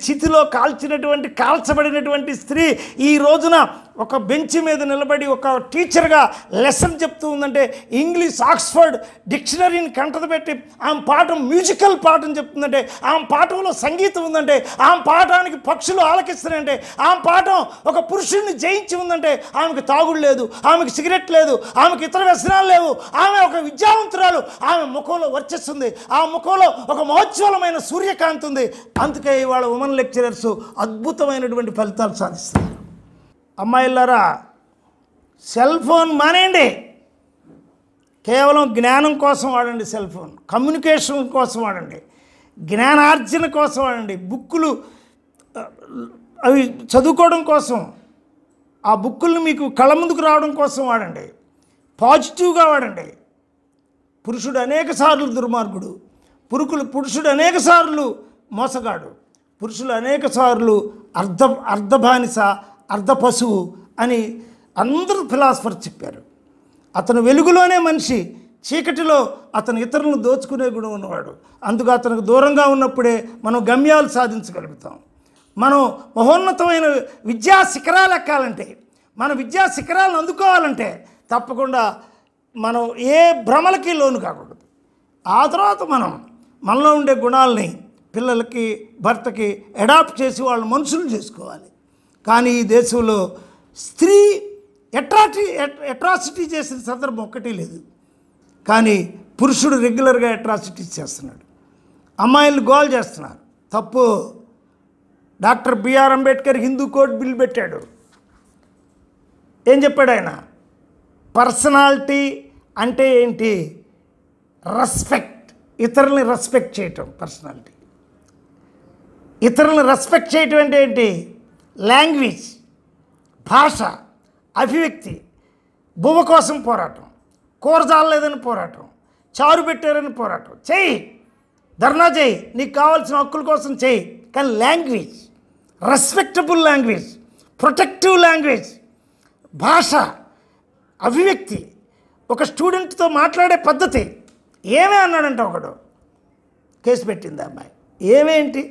చితిలో కాల్చినటువంటి కాల్చబడినటువంటి స్త్రీ ఈ రోజున ఒక బెంచ్ మీద నిలబడి ఒక టీచర్గా లెసన్ చెప్తూ ఉందంటే ఇంగ్లీష్ ఆక్స్ఫర్డ్ డిక్షనరీని కంటది పెట్టి ఆమె పాఠం మ్యూజికల్ పాఠం చెప్తుందంటే ఆమె పాఠంలో సంగీతం ఉందంటే ఆమె పాఠానికి పక్షులు ఆలకిస్తున్నాయంటే ఆమె పాఠం ఒక పురుషుడిని జయించి ఉందంటే ఆమెకు తాగుడు లేదు ఆమెకు సిగరెట్ లేదు ఆమెకు ఇతర వ్యసనాలు లేవు ఆమె ఒక విద్యావంతురాలు ఆమె ముఖంలో వర్చిస్తుంది ఆ ముఖంలో ఒక మహోజ్వలమైన సూర్యకాంతి ఉంది అందుకే ఇవాళ ఉమెన్ లెక్చరర్స్ అద్భుతమైనటువంటి ఫలితాలు సాధిస్తారు అమ్మాయిలారా సెల్ ఫోన్ మానేయండి కేవలం జ్ఞానం కోసం వాడండి సెల్ ఫోన్ కమ్యూనికేషన్ కోసం వాడండి జ్ఞానార్జన కోసం వాడండి బుక్కులు అవి చదువుకోవడం కోసం ఆ బుక్కులను మీకు కళ్ళ ముందుకు రావడం కోసం వాడండి పాజిటివ్గా వాడండి పురుషుడు అనేక సార్లు దుర్మార్గుడు పురుకులు పురుషుడు అనేక సార్లు మోసగాడు పురుషులు అనేక సార్లు అర్ధ బానిస అర్ధ పశువు అని అందరూ ఫిలాసఫర్ చెప్పారు అతను వెలుగులోనే మనిషి చీకటిలో అతను ఇతరులను దోచుకునే గుణం ఉన్నవాడు అందుకు అతనికి దూరంగా ఉన్నప్పుడే మనం గమ్యాలు సాధించగలుగుతాం మనం మహోన్నతమైన విద్యా శిఖరాలు ఎక్కాలంటే మన విద్యా శిఖరాలను అందుకోవాలంటే తప్పకుండా మనం ఏ భ్రమలకి లోను కాకూడదు ఆ తర్వాత మనం మనలో ఉండే గుణాలని పిల్లలకి భర్తకి అడాప్ట్ చేసి వాళ్ళు మనుషులు చేసుకోవాలి కానీ ఈ దేశంలో స్త్రీ ఎట్రాటి అట్రాసిటీ చేసిన సందర్భం ఒక్కటి లేదు కానీ పురుషుడు రెగ్యులర్గా అట్రాసిటీస్ చేస్తున్నాడు అమ్మాయిలు గోల్ చేస్తున్నారు తప్పు doctor BR Ambedkar Hindu code bill పెట్టాడు ఏం చెప్పాడు ఆయన పర్సనాలిటీ అంటే ఏంటి రెస్పెక్ట్ ఇతరుల్ని రెస్పెక్ట్ చేయటం పర్సనాలిటీ ఇతరులను రెస్పెక్ట్ చేయటం అంటే ఏంటి లాంగ్వేజ్ భాష అభివ్యక్తి భూమ కోసం పోరాటం కూరజాలలేదని పోరాటం చారు పెట్టారని పోరాటం చేయి ధర్నా చేయి నీకు కావాల్సిన హక్కుల కోసం చేయి కానీ language respectable language protective language భాష అభివ్యక్తి ఒక స్టూడెంట్తో మాట్లాడే పద్ధతి ఏమే అన్నాడంటే ఒకడు కేసు పెట్టింది అమ్మాయి ఏమేంటి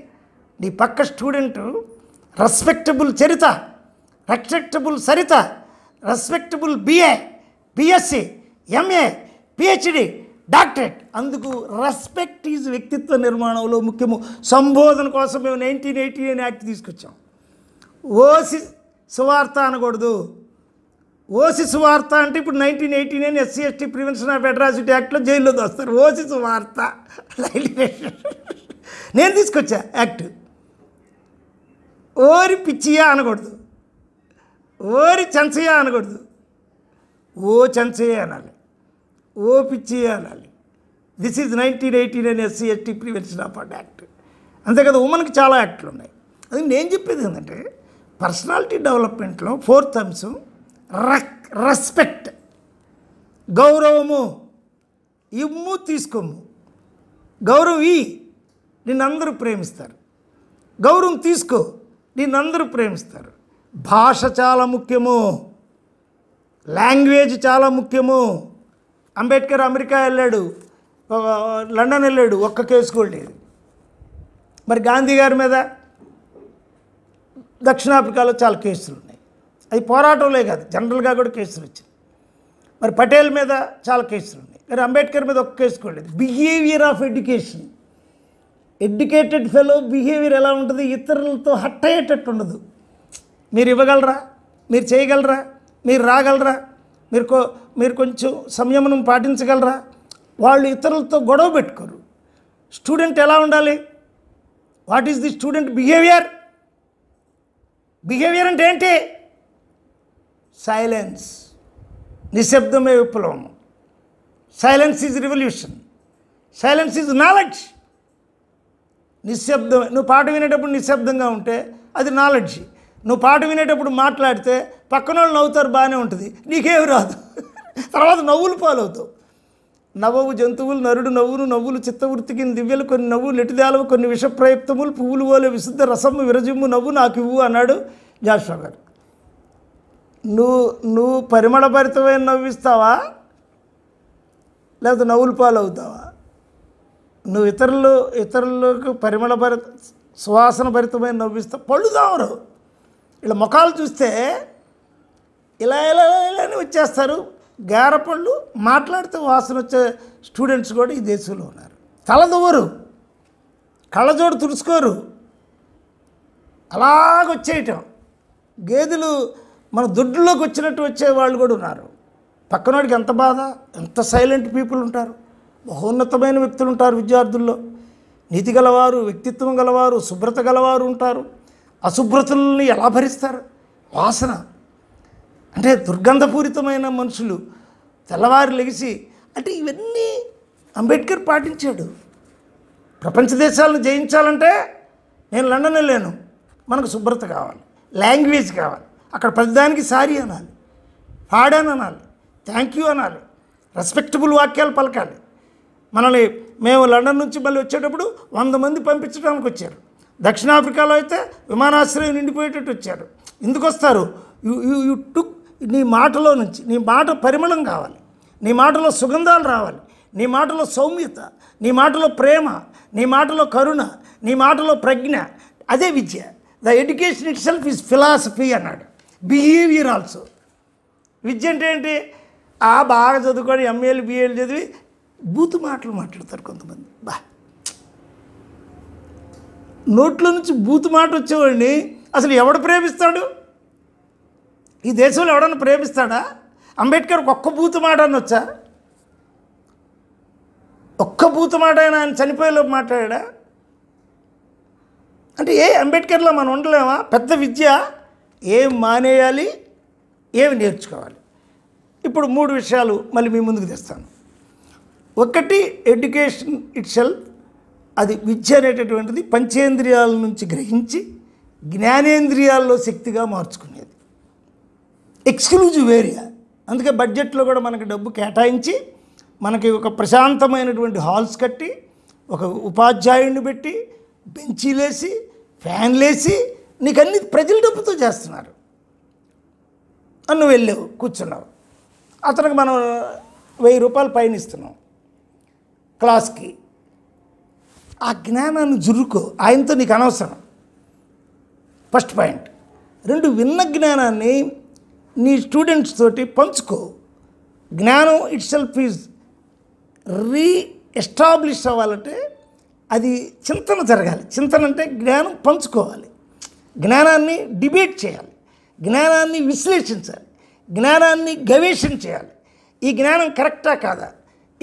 నీ పక్క student respectable Charita respectable Saritha respectable BA BSc MA PhD doctorate అందుకు రెస్పెక్ట్ ఈజ్ వ్యక్తిత్వ నిర్మాణంలో ముఖ్యము సంబోధన కోసం మేము నైన్టీన్ ఎయిటీ నైన్ యాక్ట్ తీసుకొచ్చాం ఓసి సువార్త అనకూడదు ఓసి సువార్త అంటే ఇప్పుడు nineteen eighty nine SC ST prevention of atrocity యాక్ట్లో జైల్లో దోస్తారు ఓసి సువార్త నేను తీసుకొచ్చా యాక్ట్ ఓరి పిచ్చియా అనకూడదు ఓరి చంచయా అనకూడదు ఓ చంచయే అనాలి ఓ పిచ్చియే అనాలి this is nineteen eighty nine SC ST prevention of and act అంతే కదా ఉమెన్కి చాలా యాక్ట్లు ఉన్నాయి అది నేను చెప్పేది ఏంటంటే పర్సనాలిటీ డెవలప్మెంట్లో ఫోర్త్ అంశం రక్ రెస్పెక్ట్ గౌరవము ఇమ్ము తీసుకోము గౌరవి నిన్నందరూ ప్రేమిస్తారు గౌరవం తీసుకో దీన్ని అందరూ ప్రేమిస్తారు భాష చాలా ముఖ్యము లాంగ్వేజ్ చాలా ముఖ్యము అంబేద్కర్ అమెరికా వెళ్ళాడు లండన్ వెళ్ళాడు ఒక్క కేసు కూడా లేదు మరి గాంధీ గారి మీద దక్షిణాఫ్రికాలో చాలా కేసులు ఉన్నాయి అది పోరాటంలే కాదు జనరల్గా కూడా కేసులు వచ్చాయి మరి పటేల్ మీద చాలా కేసులు ఉన్నాయి మరి అంబేద్కర్ మీద ఒక్క కేసు కూడా లేదు behaviour of education educated fellow behaviour ఎలా ఉంటుంది ఇతరులతో హట్ అయ్యేటట్టు ఉండదు మీరు ఇవ్వగలరా మీరు చేయగలరా మీరు రాగలరా మీరు కో మీరు కొంచెం సంయమనం పాటించగలరా వాళ్ళు ఇతరులతో గొడవ పెట్టుకోరు స్టూడెంట్ ఎలా ఉండాలి what is the student behaviour behaviour అంటే ఏంటి సైలెన్స్ నిశ్శబ్దమే విప్లవం silence is revolution silence is knowledge నిశ్శబ్దం నువ్వు పాట వినేటప్పుడు నిశ్శబ్దంగా ఉంటే అది నాలెడ్జ్ నువ్వు పాట వినేటప్పుడు మాట్లాడితే పక్కన వాళ్ళు నవ్వుతారు బాగానే ఉంటుంది నీకేమి రాదు తర్వాత నవ్వులు పాలవుతావు నవ్వు జంతువులు నరుడు నవ్వులు నవ్వులు చిత్తవృత్తికి దివ్యలు కొన్ని నవ్వులు నెటిదాలవు కొన్ని విషప్రయత్నములు పువ్వులు పోలే విశుద్ధ రసము విరజిమ్ము నవ్వు నాకు ఇవ్వు అన్నాడు జాషా గారు నువ్వు నువ్వు పరిమళభరితమైన నవ్విస్తావా లేకపోతే నవ్వులు పాలవుతావా నువ్వు ఇతరులు ఇతరులకు పరిమళ భరి సువాసన భరితమైన నవ్విస్తే పళ్ళు దావరు ఇలా ముఖాలు చూస్తే ఇలా ఇలా ఇలా వచ్చేస్తారు గారపళ్ళు మాట్లాడితే వాసన వచ్చే స్టూడెంట్స్ కూడా ఈ దేశంలో ఉన్నారు తలదువ్వరు కళ్ళజోడు తుడుచుకోరు అలాగొచ్చేయటం గేదెలు మన దొడ్డులోకి వచ్చినట్టు వచ్చే వాళ్ళు కూడా ఉన్నారు పక్కనోడికి ఎంత బాధ ఎంత సైలెంట్ పీపుల్ ఉంటారు బహోన్నతమైన వ్యక్తులు ఉంటారు విద్యార్థుల్లో నీతి గలవారు వ్యక్తిత్వం గలవారు శుభ్రత గలవారు ఉంటారు అశుభ్రతల్ని ఎలా భరిస్తారు వాసన అంటే దుర్గంధపూరితమైన మనుషులు తెల్లవారు లెగిసి అంటే ఇవన్నీ అంబేద్కర్ పాటించాడు ప్రపంచ దేశాలను జయించాలంటే నేను లండన్ వెళ్ళాను మనకు శుభ్రత కావాలి లాంగ్వేజ్ కావాలి అక్కడ ప్రతిదానికి సారీ అనాలి పాడాను అనాలి థ్యాంక్ యూ అనాలి రెస్పెక్టబుల్ వాక్యాలు పలకాలి మనల్ని మేము లండన్ నుంచి మళ్ళీ వచ్చేటప్పుడు వంద మంది పంపించడానికి వచ్చారు దక్షిణాఫ్రికాలో అయితే విమానాశ్రయం నిండిపోయేటట్టు వచ్చారు ఎందుకు వస్తారు యు టుక్ నీ మాటలో నుంచి నీ మాట పరిమళం కావాలి నీ మాటలో సుగంధాలు రావాలి నీ మాటలో సౌమ్యత నీ మాటలో ప్రేమ నీ మాటలో కరుణ నీ మాటలో ప్రజ్ఞ అదే విద్య the education itself is philosophy అన్నాడు బిహేవియర్ ఆల్సో విద్య అంటే ఏంటి ఆ బాగా చదువుకొని ఎంఏలు బిఏలు చదివి బూతు మాటలు మాట్లాడతారు కొంతమంది బా నోట్లో నుంచి బూతు మాట వచ్చేవాడిని అసలు ఎవడు ప్రేమిస్తాడు ఈ దేశంలో ఎవడన్నా ప్రేమిస్తాడా అంబేద్కర్ ఒక్క బూతు మాట వచ్చా ఒక్క బూతు మాట అయినా ఆయన చనిపోయేలోపు మాట్లాడా అంటే ఏ అంబేద్కర్లో మనం ఉండలేమా పెద్ద విద్య ఏం మానేయాలి ఏమి నేర్చుకోవాలి ఇప్పుడు మూడు విషయాలు మళ్ళీ మీ ముందుకు తెస్తాను ఒకటి ఎడ్యుకేషన్ ఇట్సెల్ అది విద్య అనేటటువంటిది పంచేంద్రియాల నుంచి గ్రహించి జ్ఞానేంద్రియాల్లో శక్తిగా మార్చుకునేది ఎక్స్క్లూజివ్ ఏరియా అందుకే బడ్జెట్లో కూడా మనకు డబ్బు కేటాయించి మనకి ఒక ప్రశాంతమైనటువంటి హాల్స్ కట్టి ఒక ఉపాధ్యాయుడిని పెట్టి బెంచీలేసి ఫ్యాన్లేసి నీకు అన్ని ప్రజల డబ్బుతో చేస్తున్నారు అన్ను వెళ్ళావు కూర్చున్నావు అతనికి మనం వెయ్యి రూపాయలు పైన ఇస్తున్నాం క్లాస్కి ఆ జ్ఞానాన్ని జురుకో ఆయనతో నీకు అనవసరం ఫస్ట్ పాయింట్ రెండు విన్న జ్ఞానాన్ని నీ స్టూడెంట్స్ తోటి పంచుకో జ్ఞానం itself is reestablish అవ్వాలంటే అది చింతన జరగాలి చింతన అంటే జ్ఞానం పంచుకోవాలి జ్ఞానాన్ని డిబేట్ చేయాలి జ్ఞానాన్ని విశ్లేషించాలి జ్ఞానాన్ని గవేషణ చేయాలి ఈ జ్ఞానం కరెక్టా కాదా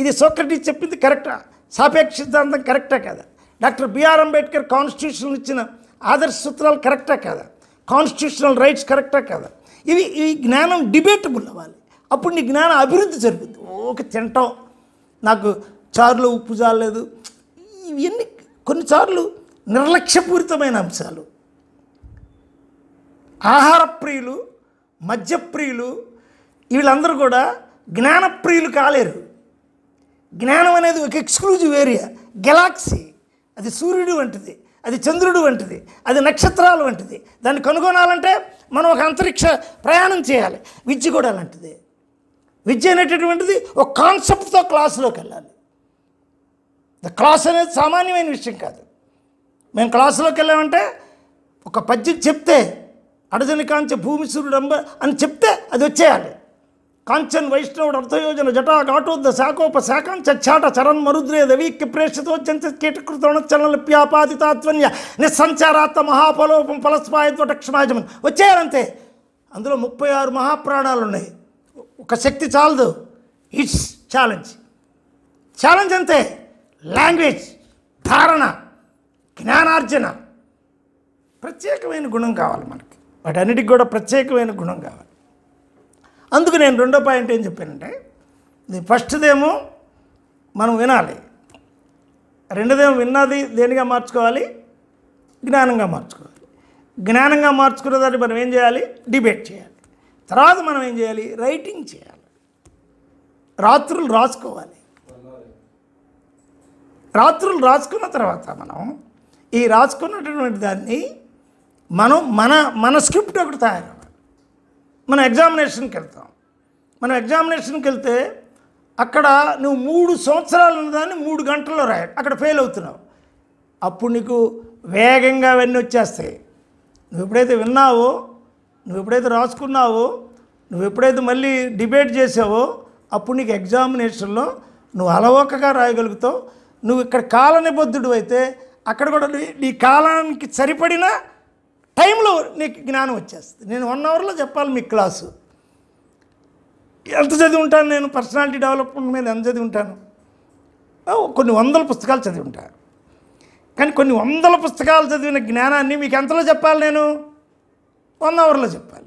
ఇది సోక్రటీస్ చెప్పింది కరెక్టా సాపేక్ష సిద్ధాంతం కరెక్టా కాదా డాక్టర్ బిఆర్ అంబేద్కర్ కాన్స్టిట్యూషన్ ఇచ్చిన ఆదర్శ సూత్రాలు కరెక్టా కాదా కాన్స్టిట్యూషనల్ రైట్స్ కరెక్టా కాదా ఇవి ఈ జ్ఞానం డిబేటబుల్ అవ్వాలి అప్పుడు నీ జ్ఞానం అభివృద్ధి జరుగుతుంది ఒక తింటాం నాకు చారులో ఉప్పు చాలేదు ఇవన్నీ కొన్నిసార్లు నిర్లక్ష్యపూరితమైన అంశాలు ఆహార ప్రియులు మద్యప్రియులు వీళ్ళందరూ కూడా జ్ఞానప్రియులు కాలేరు జ్ఞానం అనేది ఒక ఎక్స్క్లూజివ్ ఏరియా గెలాక్సీ అది సూర్యుడు వంటిది అది చంద్రుడు వంటిది అది నక్షత్రాలు వంటిది దాన్ని కనుగొనాలంటే మనం ఒక అంతరిక్ష ప్రయాణం చేయాలి విద్య కూడా అలాంటిది విద్య అనేటటువంటిది ఒక కాన్సెప్ట్తో క్లాసులోకి వెళ్ళాలి ద క్లాస్ అనేది సామాన్యమైన విషయం కాదు మేము క్లాసులోకి వెళ్ళామంటే ఒక పద్యం చెప్తే అడజని కాంచ భూమి సూర్యుడు అని చెప్తే అది వచ్చేయాలి కాంచన్ వైష్ణవుడు అర్థయోజన ఘాటోద్ద శాకోప శాఖం చచ్చాట చరణ్ మరుద్రే దవి కిప్రేషితోజంత కీటకృతోణచలనప్యాపాదితాత్వన్య నిస్సంచారాత్మ మహాఫలోపం ఫలస్వాయత్వటక్ష్మాజమన్ వచ్చేయాలంతే అందులో ముప్పై ఆరు మహాప్రాణాలు ఉన్నాయి ఒక శక్తి చాలదు ఇట్స్ ఛాలెంజ్ ఛాలెంజ్ అంతే లాంగ్వేజ్ ధారణ జ్ఞానార్జన ప్రత్యేకమైన గుణం కావాలి మనకి వాటన్నిటికి కూడా ప్రత్యేకమైన గుణం కావాలి అందుకు నేను రెండో పాయింట్ ఏం చెప్పానంటే ఇది ఫస్ట్దేమో మనం వినాలి రెండోదేమో విన్నది దేనిగా మార్చుకోవాలి జ్ఞానంగా మార్చుకోవాలి జ్ఞానంగా మార్చుకున్న దాన్ని మనం ఏం చేయాలి డిబేట్ చేయాలి తర్వాత మనం ఏం చేయాలి రైటింగ్ చేయాలి రాత్రులు రాసుకోవాలి రాత్రులు రాసుకున్న తర్వాత మనం ఈ రాసుకున్నటువంటి దాన్ని మనం మన మన స్క్రిప్ట్ ఒకటి తయారు మనం ఎగ్జామినేషన్కి వెళ్తాం మనం ఎగ్జామినేషన్కి వెళ్తే అక్కడ నువ్వు మూడు సంవత్సరాలు దాన్ని మూడు గంటల్లో రాయాలి అక్కడ ఫెయిల్ అవుతున్నావు అప్పుడు నీకు వేగంగా అవన్నీ వచ్చేస్తాయి నువ్వు ఎప్పుడైతే విన్నావో నువ్వు ఎప్పుడైతే రాసుకున్నావో నువ్వు ఎప్పుడైతే మళ్ళీ డిబేట్ చేసావో అప్పుడు నీకు ఎగ్జామినేషన్లో నువ్వు అలవోకగా రాయగలుగుతావు నువ్వు ఇక్కడ కాలనిబద్ధుడు అయితే అక్కడ కూడా నీ కాలానికి సరిపడిన టైంలో నీకు జ్ఞానం వచ్చేస్తుంది నేను వన్ అవర్లో చెప్పాలి మీ క్లాసు ఎంత చదివి ఉంటాను నేను పర్సనాలిటీ డెవలప్మెంట్ మీద ఎంత చదివి ఉంటాను కొన్ని వందల పుస్తకాలు చదివి ఉంటాను కానీ కొన్ని వందల పుస్తకాలు చదివిన జ్ఞానాన్ని మీకు ఎంతలో చెప్పాలి నేను వన్ అవర్లో చెప్పాలి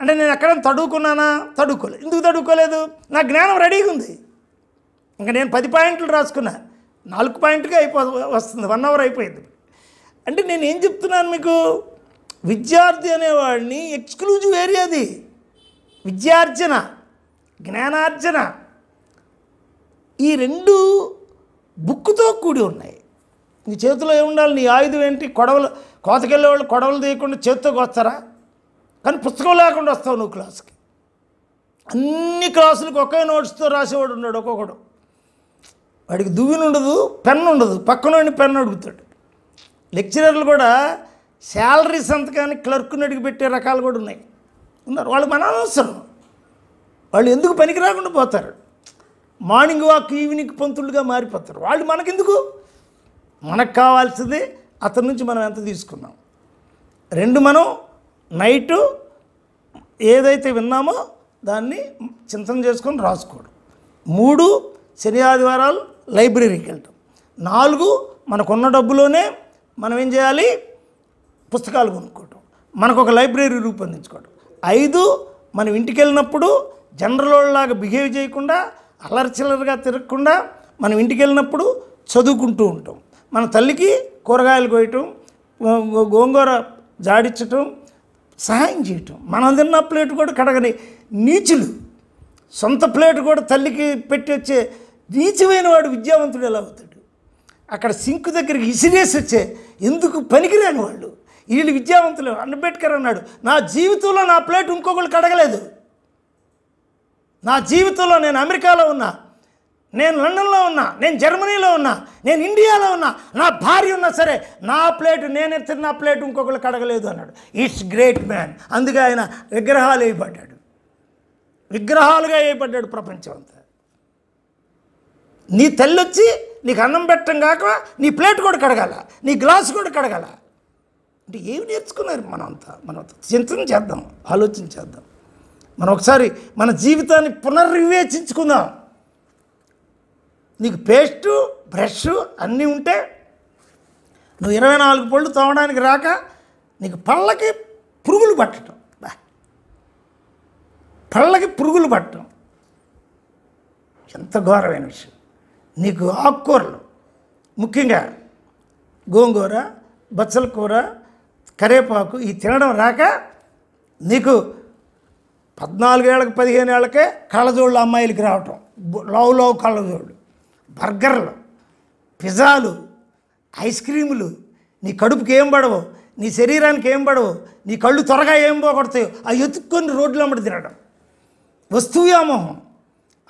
అంటే నేను ఎక్కడ తడుకున్నానా తడుకోలేదు ఎందుకు తడుకోలేదు నా జ్ఞానం రెడీగా ఉంది ఇంకా నేను పది పాయింట్లు రాసుకున్నా నాలుగు పాయింట్లుగా అయిపో వస్తుంది వన్ అవర్ అయిపోయింది అంటే నేను ఏం చెప్తున్నాను మీకు విద్యార్థి అనేవాడిని ఎక్స్క్లూజివ్ ఏరియాది విద్యార్జన జ్ఞానార్జన ఈ రెండు బుక్కుతో కూడి ఉన్నాయి నీ చేతిలో ఏముండాలి నీ ఆయుధం ఏంటి కొడవలు కోతకెళ్ళే వాళ్ళు కొడవలు తీయకుండా చేతితోకి వస్తారా కానీ పుస్తకం లేకుండా వస్తావు నువ్వు క్లాసుకి అన్ని క్లాసులకు ఒకే నోట్స్తో రాసేవాడు ఉన్నాడు ఒక్కొక్కడు వాడికి దువ్విని ఉండదు పెన్ను ఉండదు పక్కన పెన్ను అడుగుతాడు లెక్చరర్లు కూడా శాలరీ సంతకాన్ని క్లర్క్ని అడిగి పెట్టే రకాలు కూడా ఉన్నాయి ఉన్నారు వాళ్ళు మన అనవసరం వాళ్ళు ఎందుకు పనికి రాకుండా పోతారు మార్నింగ్ వాక్ ఈవినింగ్ పంతులుగా మారిపోతారు వాళ్ళు మనకెందుకు మనకు కావాల్సింది అతని నుంచి మనం ఎంత తీసుకున్నాం రెండు మనం నైటు ఏదైతే విన్నామో దాన్ని చింతన చేసుకొని రాసుకోవడం మూడు శని ఆదివారాలు లైబ్రరీకి వెళ్ళటం నాలుగు మనకున్న డబ్బులోనే మనం ఏం చేయాలి పుస్తకాలు కొనుక్కోవటం మనకు ఒక లైబ్రరీ రూపొందించుకోవటం ఐదు మనం ఇంటికి వెళ్ళినప్పుడు జనరల్ లాగా బిహేవ్ చేయకుండా చిల్లరగా తిరగకుండా మనం ఇంటికి వెళ్ళినప్పుడు చదువుకుంటూ ఉంటాం మన తల్లికి కూరగాయలు కోయటం గోంగూర జాడించటం సహాయం చేయటం మనం తిన్న ప్లేట్ కూడా కడగని నీచులు సొంత ప్లేట్ కూడా తల్లికి పెట్టి వచ్చే నీచమైన వాడు విద్యావంతుడు ఎలా అవుతాడు అక్కడ సింక్ దగ్గరికి ఇసిరేసి వచ్చే ఎందుకు పనికిరాని వాళ్ళు వీళ్ళు విద్యావంతులు అంబేద్కర్ అన్నాడు నా జీవితంలో నా ప్లేట్ ఇంకొకళ్ళు కడగలేదు నా జీవితంలో నేను అమెరికాలో ఉన్నా నేను లండన్లో ఉన్నా నేను జర్మనీలో ఉన్నా నేను ఇండియాలో ఉన్నా నా భార్య ఉన్నా సరే నా ప్లేట్ నేనే తిన్న ప్లేట్ ఇంకొకళ్ళు కడగలేదు అన్నాడు ఇట్స్ గ్రేట్ మ్యాన్ అందుకే ఆయన విగ్రహాలు వేయబడ్డాడు విగ్రహాలుగా వేయబడ్డాడు ప్రపంచం అంతా నీ తల్లి వచ్చి నీకు అన్నం పెట్టడం కాక నీ ప్లేట్ కూడా కడగాల నీ గ్లాస్ కూడా కడగాల అంటే ఏమి నేర్చుకున్నారు మనం అంతా మనం చింతన చేద్దాం చేద్దాం మనం ఒకసారి మన జీవితాన్ని పునర్వివేచించుకుందాం నీకు పేస్టు బ్రష్ అన్నీ ఉంటే నువ్వు ఇరవై నాలుగు పళ్ళు తోమడానికి రాక నీకు పళ్ళకి పురుగులు పట్టడం పళ్ళకి పురుగులు పట్టడం ఎంత ఘోరమైన విషయం నీకు ఆకుకూరలు ముఖ్యంగా గోంగూర బచ్చల కూర కరేపాకు ఈ తినడం రాక నీకు పద్నాలుగేళ్ళకి పదిహేను ఏళ్ళకే కళ్ళజోళ్ళు అమ్మాయిలకి రావటం లవ్ లవ్ కళ్ళజోళ్ళు బర్గర్లు పిజ్జాలు ఐస్ క్రీములు నీ కడుపుకి ఏం పడవు నీ శరీరానికి ఏం పడవు నీ కళ్ళు త్వరగా ఏం పోగొడతాయో అవి ఎత్తుక్కొని రోడ్లు అమ్మడి తినడం వస్తువు వ్యామోహం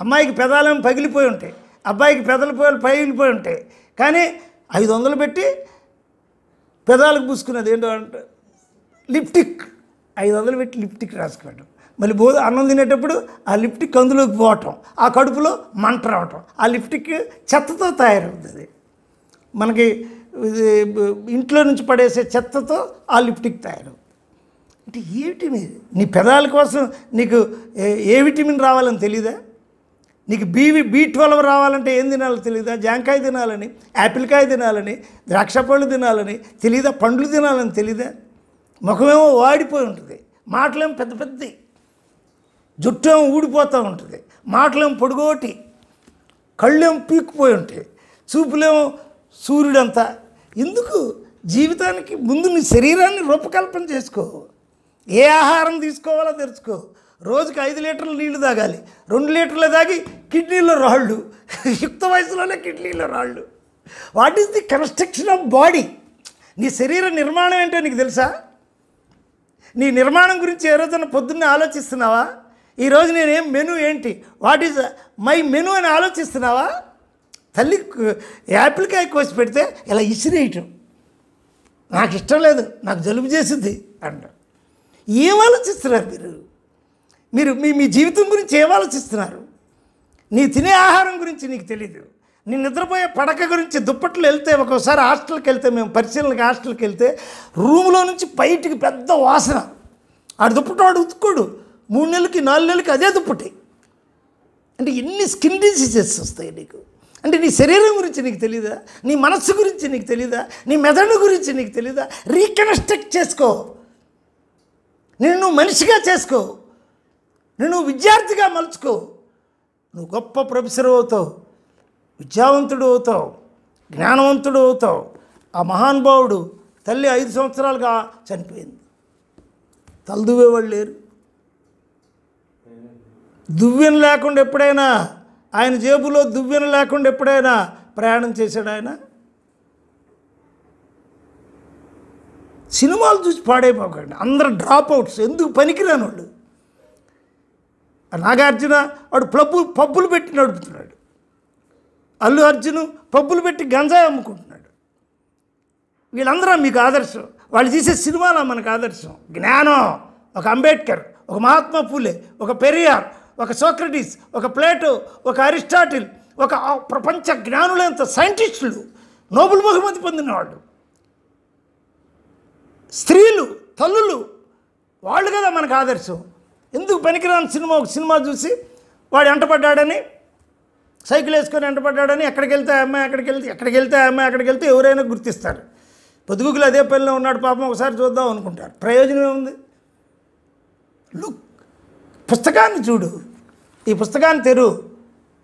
అమ్మాయికి పెదాలేమో పగిలిపోయి ఉంటాయి అబ్బాయికి పెదల పగిలిపోయి ఉంటాయి కానీ ఐదు వందలు పెట్టి పెదాలకు పూసుకునేది ఏంటో అంటే లిప్టిక్ ఐదు వందలు పెట్టి లిప్టిక్ రాసుకోవడం మళ్ళీ బోధ అన్నం తినేటప్పుడు ఆ లిప్టిక్ అందులోకి పోవటం ఆ కడుపులో మంట రావటం ఆ లిప్టిక్ చెత్తతో తయారవుతుంది మనకి ఇంట్లో నుంచి పడేసే చెత్తతో ఆ లిప్టిక్ తయారవుతుంది అంటే విటమిన్ నీ పెదాల కోసం నీకు ఏ విటమిన్ రావాలని తెలీదా నీకు బీవి బీ ట్వెల్వ్ రావాలంటే ఏం తినాలో తెలియదా జాంకాయ తినాలని యాపిల్కాయ తినాలని ద్రాక్ష పళ్ళు తినాలని తెలియదా పండ్లు తినాలని తెలియదా ముఖమేమో వాడిపోయి ఉంటుంది మాటలేమో పెద్ద పెద్దది జుట్టు ఏమో ఊడిపోతూ ఉంటుంది మాటలేమో పొడుగోటి కళ్ళేమో పీక్కుపోయి ఉంటాయి చూపులేమో సూర్యుడంతా ఎందుకు జీవితానికి ముందు నీ శరీరాన్ని రూపకల్పన చేసుకో ఏ ఆహారం తీసుకోవాలో తెలుసుకో రోజుకి ఐదు లీటర్లు నీళ్లు తాగాలి రెండు లీటర్లు తాగి కిడ్నీలో రాళ్ళు యుక్త వయసులోనే కిడ్నీలో రాళ్ళు what is the construction of body నీ శరీర నిర్మాణం ఏంటో నీకు తెలుసా నీ నిర్మాణం గురించి ఏ రోజున పొద్దున్నే ఆలోచిస్తున్నావా ఈరోజు నేనేం మెను ఏంటి వాట్ ఈజ్ మై మెను అని ఆలోచిస్తున్నావా తల్లి యాపిల్కాయ కోసి పెడితే ఇలా ఇసిరేయటం నాకు ఇష్టం లేదు నాకు జలుబు చేసింది అంటారు ఏం ఆలోచిస్తున్నారు మీరు మీరు మీ మీ జీవితం గురించి ఏం ఆలోచిస్తున్నారు నీ తినే ఆహారం గురించి నీకు తెలీదు నీ నిద్రపోయే పడక గురించి దుప్పట్లు వెళ్తే ఒక్కోసారి హాస్టల్కి వెళ్తే మేము పరిశీలనకి హాస్టల్కి వెళ్తే రూమ్లో నుంచి బయటికి పెద్ద వాసన ఆడు దుప్పటి వాడు ఉతుక్కోడు మూడు నెలలకి నాలుగు నెలలకి అదే దుప్పటి అంటే ఎన్ని స్కిన్ డిసీజెస్ వస్తాయి నీకు అంటే నీ శరీరం గురించి నీకు తెలీదా నీ మనస్సు గురించి నీకు తెలీదా నీ మెదడు గురించి నీకు తెలీదా రీకన్స్ట్రక్ట్ చేసుకో నేను మనిషిగా చేసుకో నువ్వు విద్యార్థిగా మలుచుకో నువ్వు గొప్ప ప్రొఫెసర్ అవుతావు విద్యావంతుడు అవుతావు జ్ఞానవంతుడు అవుతావు ఆ మహానుభావుడు తల్లి ఐదు సంవత్సరాలుగా చనిపోయింది తలదువ్వేవాళ్ళు లేరు దువ్వెన లేకుండా ఎప్పుడైనా ఆయన జేబులో దువ్వెన లేకుండా ఎప్పుడైనా ప్రయాణం చేశాడు ఆయన సినిమాలు చూసి పాడైపోకండి అందరు డ్రాప్ అవుట్స్ ఎందుకు పనికిరాని వాళ్ళు నాగార్జున వాడు పబ్బు పబ్బులు పెట్టి నడుపుతున్నాడు అల్లు అర్జును పబ్బులు పెట్టి గంజాయి అమ్ముకుంటున్నాడు వీళ్ళందరూ మీకు ఆదర్శం వాళ్ళు తీసే సినిమాల మనకు ఆదర్శం జ్ఞానం ఒక అంబేద్కర్ ఒక మహాత్మా పూలే ఒక పెరియార్ ఒక సోక్రటీస్ ఒక ప్లేటో ఒక అరిస్టాటిల్ ఒక ప్రపంచ జ్ఞానులంత సైంటిస్టులు నోబుల్ బహుమతి పొందిన వాళ్ళు స్త్రీలు తల్లులు వాళ్ళు కదా మనకు ఆదర్శం ఎందుకు పనికిరాని సినిమా ఒక సినిమా చూసి వాడు ఎంటపడ్డాడని సైకిల్ వేసుకొని ఎంటపడ్డాడని ఎక్కడికి వెళ్తే అమ్మాయి అక్కడికి వెళ్తే ఎక్కడికి వెళ్తే అమ్మాయి అక్కడికి వెళ్తే ఎవరైనా గుర్తిస్తారు పొదుగులు అదే పనిలో ఉన్నాడు పాపం ఒకసారి చూద్దాం అనుకుంటారు ప్రయోజనం ఏముంది లుక్ పుస్తకాన్ని చూడు ఈ పుస్తకాన్ని తెరు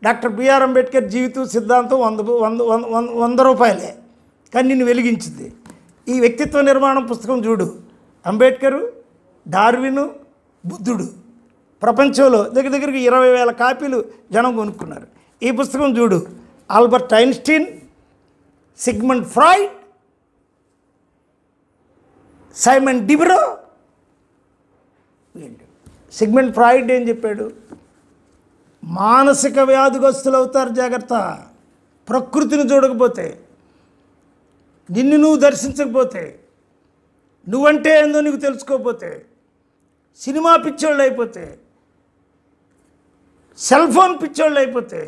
డాక్టర్ బిఆర్ అంబేద్కర్ జీవితం సిద్ధాంతం వంద వంద వంద వంద రూపాయలే కానీ నిన్ను వెలిగించింది ఈ వ్యక్తిత్వ నిర్మాణం పుస్తకం చూడు అంబేద్కరు డార్విను బుద్ధుడు ప్రపంచంలో దగ్గర దగ్గరికి ఇరవై వేల కాపీలు జనం కొనుక్కున్నారు ఈ పుస్తకం చూడు Albert Einstein Sigmund Freud Simone de Beauvoir Sigmund Freud ఏం చెప్పాడు మానసిక వ్యాధిగ్రస్తులు అవుతారు జాగ్రత్త ప్రకృతిని చూడకపోతే నిన్ను నువ్వు దర్శించకపోతే నువ్వంటే ఏందో నీకు తెలుసుకోకపోతే సినిమా పిచ్చోళ్ళు అయిపోతే సెల్ ఫోన్ పిచ్చోళ్ళు అయిపోతే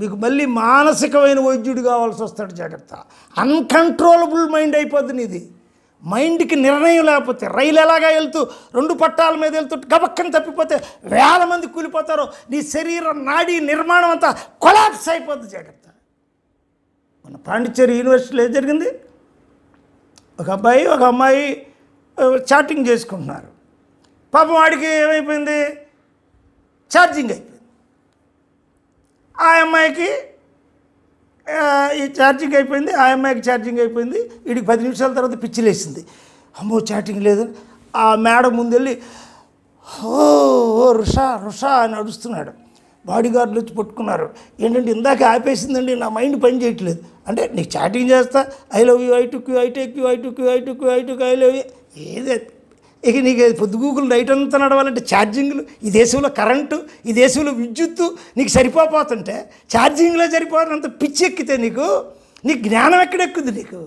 మీకు మళ్ళీ మానసికమైన వైద్యుడు కావాల్సి వస్తాడు జాగ్రత్త అన్కంట్రోలబుల్ మైండ్ అయిపోద్ది నీది మైండ్కి నిర్ణయం లేకపోతే రైలు ఎలాగా వెళ్తూ రెండు పట్టాల మీద వెళ్తూ గబక్కన తప్పిపోతే వేల మంది కూలిపోతారో నీ శరీర నాడీ నిర్మాణం అంతా కొలాప్స్ అయిపోద్ది జాగ్రత్త మన పాండిచ్చేరి యూనివర్సిటీలో ఏం జరిగింది ఒక అబ్బాయి ఒక అమ్మాయి చాటింగ్ చేసుకుంటున్నారు పాపం వాడికి ఏమైపోయింది ఛార్జింగ్ అయిపోయింది ఆ అమ్మాయికి ఈ ఛార్జింగ్ అయిపోయింది ఆ అమ్మాయికి ఛార్జింగ్ అయిపోయింది వీడికి పది నిమిషాల తర్వాత పిచ్చిలేసింది అమ్మో ఛార్జింగ్ లేదు ఆ మేడం ముందెళ్ళి ఓ ఓ రుషా రుషా అని అడుస్తున్నాడు బాడీ గార్డులు వచ్చి పట్టుకున్నారు ఏంటంటే ఇందాక ఆపేసిందండి నా మైండ్ పని చేయట్లేదు అంటే నీకు చాటింగ్ చేస్తా I love you I took you I take you I took you I took you I క్యూ ఐ లవ్ యూ ఏదే ఇక నీకు గూగులు నైట్ అంతా నడవాలంటే ఛార్జింగ్లు ఈ దేశంలో కరెంటు ఈ దేశంలో విద్యుత్తు నీకు సరిపోతుంటే ఛార్జింగ్లో సరిపోతున్నంత పిచ్చి ఎక్కితే నీకు నీ జ్ఞానం ఎక్కడెక్కుంది నీకు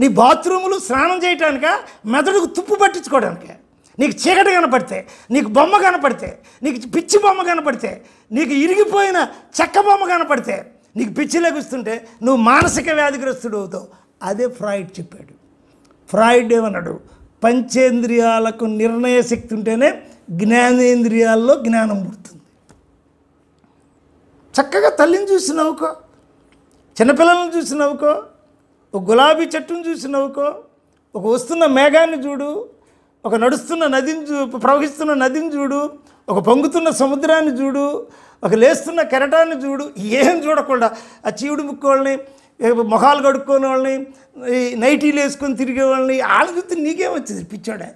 నీ బాత్రూములు స్నానం చేయటానిక మెదడుకు తుప్పు పట్టించుకోవడానికి నీకు చీకటి కనపడితే నీకు బొమ్మ కనపడితే నీకు పిచ్చి బొమ్మ కనపడితే నీకు ఇరిగిపోయిన చెక్క బొమ్మ కనపడితే నీకు పిచ్చి లెగుస్తుంటే నువ్వు మానసిక వ్యాధిగ్రస్తుడు అవుతావు అదే ఫ్రాయిడ్ చెప్పాడు ఫ్రాయిడ్ ఏమన్నాడు పంచేంద్రియాలకు నిర్ణయ శక్తి ఉంటేనే జ్ఞానేంద్రియాల్లో జ్ఞానం పుడుతుంది చక్కగా తల్లిని చూసి నవ్వుకో చిన్నపిల్లలను చూసి నవ్వుకో ఒక గులాబీ చెట్టును చూసి నవ్వుకో ఒక వస్తున్న మేఘాన్ని చూడు ఒక నడుస్తున్న నదిని చూ ప్రవహిస్తున్న నదిని చూడు ఒక పొంగుతున్న సముద్రాన్ని చూడు ఒక లేస్తున్న కెరటాన్ని చూడు ఏం చూడకుండా ఆ చీవుడు ముక్కోళ్ళని మొఖాలు కడుక్కునే వాళ్ళని ఈ నైటీలు వేసుకొని తిరిగే వాళ్ళని వాళ్ళ చూస్తే నీకే వచ్చింది పిచ్చోడా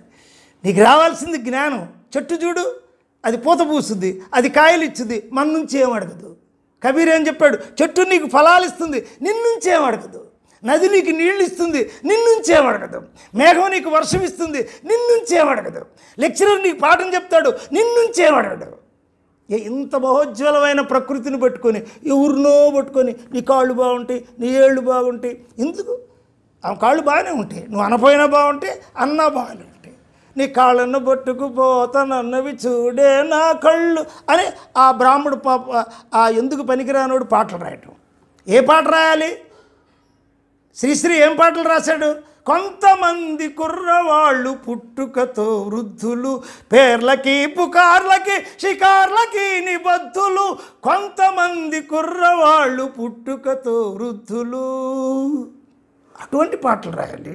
నీకు రావాల్సింది జ్ఞానం చెట్టు చూడు అది పూత పూస్తుంది అది కాయలు ఇచ్చింది మన నుంచి ఏం అడగదు కబీర్ ఏం చెప్పాడు చెట్టు నీకు ఫలాలు ఇస్తుంది నిన్నుంచి ఏం అడగదు నది నీకు నీళ్ళు ఇస్తుంది నిన్నుంచి ఏం అడగదు మేఘం నీకు వర్షం ఇస్తుంది నిన్నుంచి ఏం అడగదు లెక్చరర్ నీకు పాఠం చెప్తాడు నిన్నుంచి ఏం అడగడు ఇంత మహోజ్వలమైన ప్రకృతిని పట్టుకొని ఈ ఊరినో పట్టుకొని నీ కాళ్ళు బాగుంటాయి నీ ఏళ్ళు బాగుంటాయి ఎందుకు ఆ కాళ్ళు బాగానే ఉంటాయి నువ్వు అనపోయినా బాగుంటే అన్నా బాగానే ఉంటాయి నీ కాళ్ళను పట్టుకుపోతానన్నవి చూడే నా కళ్ళు అని ఆ బ్రాహ్మడు పాప ఆ ఎందుకు పనికిరానోడు పాటలు రాయటం ఏ పాట రాయాలి శ్రీశ్రీ ఏం పాటలు రాశాడు కొంతమంది కుర్రవాళ్ళు పుట్టుకతో వృద్ధులు పేర్లకి పుకార్లకి షికార్లకి నిబద్ధులు కొంతమంది కుర్రవాళ్ళు పుట్టుకతో వృద్ధులు అటువంటి పాటలు రాయండి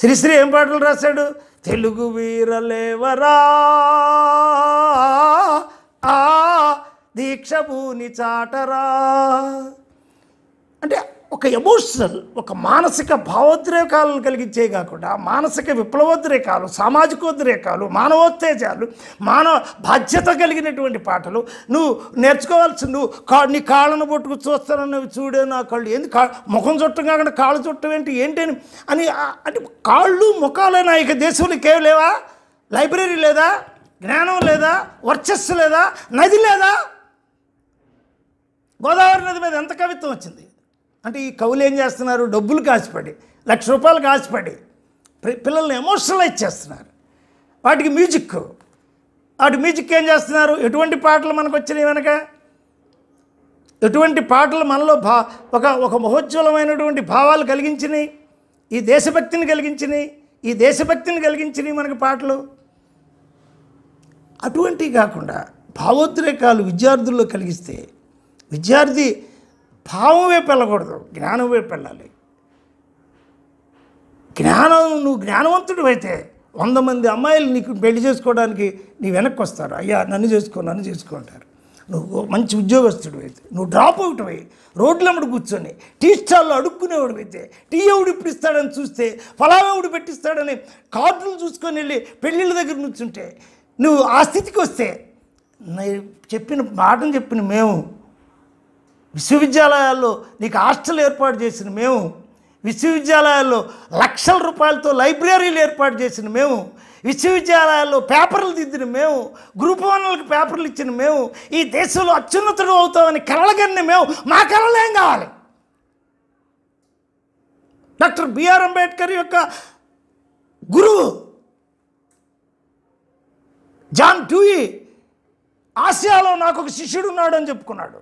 శ్రీశ్రీ ఏం పాటలు రాశాడు తెలుగు వీరలేవరా ఆ దీక్షభూని చాటరా అంటే ఒక ఎమోషనల్ ఒక మానసిక భావోద్రేకాలను కలిగించే కాకుండా మానసిక విప్లవోద్రేకాలు సామాజికోద్రేకాలు మానవోత్తేజాలు మానవ బాధ్యత కలిగినటువంటి పాటలు నువ్వు నేర్చుకోవాల్సి నువ్వు కా నీ కాళ్ళను పట్టుకు చూస్తానన్నవి చూడే నా కళ్ళు ఏంది కా ముఖం చుట్టం కాకుండా కాళ్ళు చుట్టం ఏంటి ఏంటి అని అంటే కాళ్ళు ముఖాలైన ఇక దేశంలో కేవ్ లేవా లైబ్రరీ లేదా జ్ఞానం లేదా వర్చస్సు లేదా నది లేదా గోదావరి నది మీద ఎంత కవిత్వం వచ్చింది అంటే ఈ కవులు ఏం చేస్తున్నారు డబ్బులు కాచిపడి లక్ష రూపాయలు కాచిపడి పిల్లల్ని ఎమోషనలైజ్ చేస్తున్నారు వాటికి మ్యూజిక్ వాటి మ్యూజిక్ ఏం చేస్తున్నారు ఎటువంటి పాటలు మనకు వచ్చినాయి వెనక ఎటువంటి పాటలు మనలో భా ఒక ఒక మహోజ్వలమైనటువంటి భావాలు కలిగించినాయి ఈ దేశభక్తిని కలిగించినాయి ఈ దేశభక్తిని కలిగించినాయి మనకు పాటలు అటువంటివి కాకుండా భావోద్రేకాలు విద్యార్థుల్లో కలిగిస్తే విద్యార్థి భావం వైపు వెళ్ళకూడదు జ్ఞానం వైపు వెళ్ళాలి జ్ఞానం నువ్వు జ్ఞానవంతుడు అయితే వంద మంది అమ్మాయిలు నీకు పెళ్లి చేసుకోవడానికి నీ వెనక్కి వస్తారు అయ్యా నన్ను చేసుకో నన్ను చేసుకుంటారు నువ్వు మంచి ఉద్యోగస్తుడు అయితే నువ్వు డ్రాప్ అవుట్ అయ్యి రోడ్లమ్మడు కూర్చొని టీ స్టాల్లో అడుక్కునేవాడు అయితే టీ ఎవడు ఇప్పుడు ఇస్తాడని చూస్తే ఎవడు పెట్టిస్తాడని కార్డులు చూసుకొని వెళ్ళి పెళ్ళిళ్ళ దగ్గర నుంచుంటే నువ్వు ఆ స్థితికి వస్తే చెప్పిన మాటను చెప్పిన మేము విశ్వవిద్యాలయాల్లో నీకు హాస్టల్ ఏర్పాటు చేసిన మేము విశ్వవిద్యాలయాల్లో లక్షల రూపాయలతో లైబ్రరీలు ఏర్పాటు చేసిన మేము విశ్వవిద్యాలయాల్లో పేపర్లు దిద్దిన మేము గ్రూప్ వన్లకు పేపర్లు ఇచ్చిన మేము ఈ దేశంలో అత్యున్నతుడు అవుతామని కలలగన్న మేము మా ఏం కావాలి డాక్టర్ బిఆర్ అంబేద్కర్ యొక్క గురువు జాన్ ట్యూయి ఆసియాలో నాకు ఒక శిష్యుడు ఉన్నాడు అని చెప్పుకున్నాడు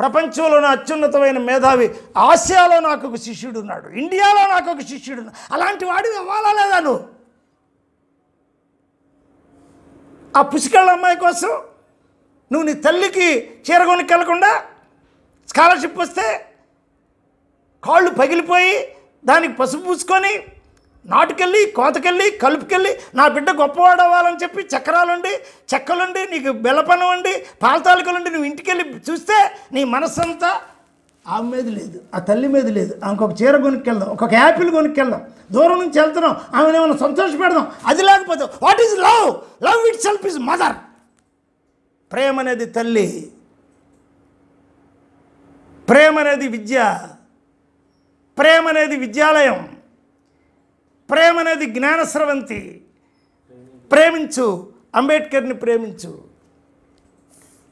ప్రపంచంలోనే అత్యున్నతమైన మేధావి ఆసియాలో నాకు ఒక శిష్యుడు ఉన్నాడు ఇండియాలో నాకు ఒక శిష్యుడు అలాంటి వాడివి ఇవ్వాలా లేదా నువ్వు ఆ పుష్కళ్ళ అమ్మాయి కోసం నువ్వు నీ తల్లికి చీర కొనుక్కెళ్ళకుండా స్కాలర్షిప్ వస్తే కాళ్ళు పగిలిపోయి దానికి పసుపు పూసుకొని నాటుకెళ్ళి కోతకెళ్ళి కలుపుకెళ్ళి నా బిడ్డ గొప్పవాడు అవ్వాలని చెప్పి చక్రాలుండి చెక్కలుండి నీకు బెల్లపను ఉండి పాలతాలకలుండి నువ్వు ఇంటికెళ్ళి చూస్తే నీ మనస్సంతా ఆమె మీద లేదు ఆ తల్లి మీద లేదు ఆమెకు ఒక చీర కొనుక్కెళ్దాం ఒక యాపిల్ కొనుక్కెళ్దాం దూరం నుంచి వెళ్తున్నాం ఆమెను ఏమైనా సంతోషపెడదాం అది లేకపోతే what is love love itself is mother ప్రేమ అనేది తల్లి ప్రేమ అనేది విద్య ప్రేమ అనేది విద్యాలయం ప్రేమ అనేది జ్ఞానస్రవంతి ప్రేమించు అంబేద్కర్ని ప్రేమించు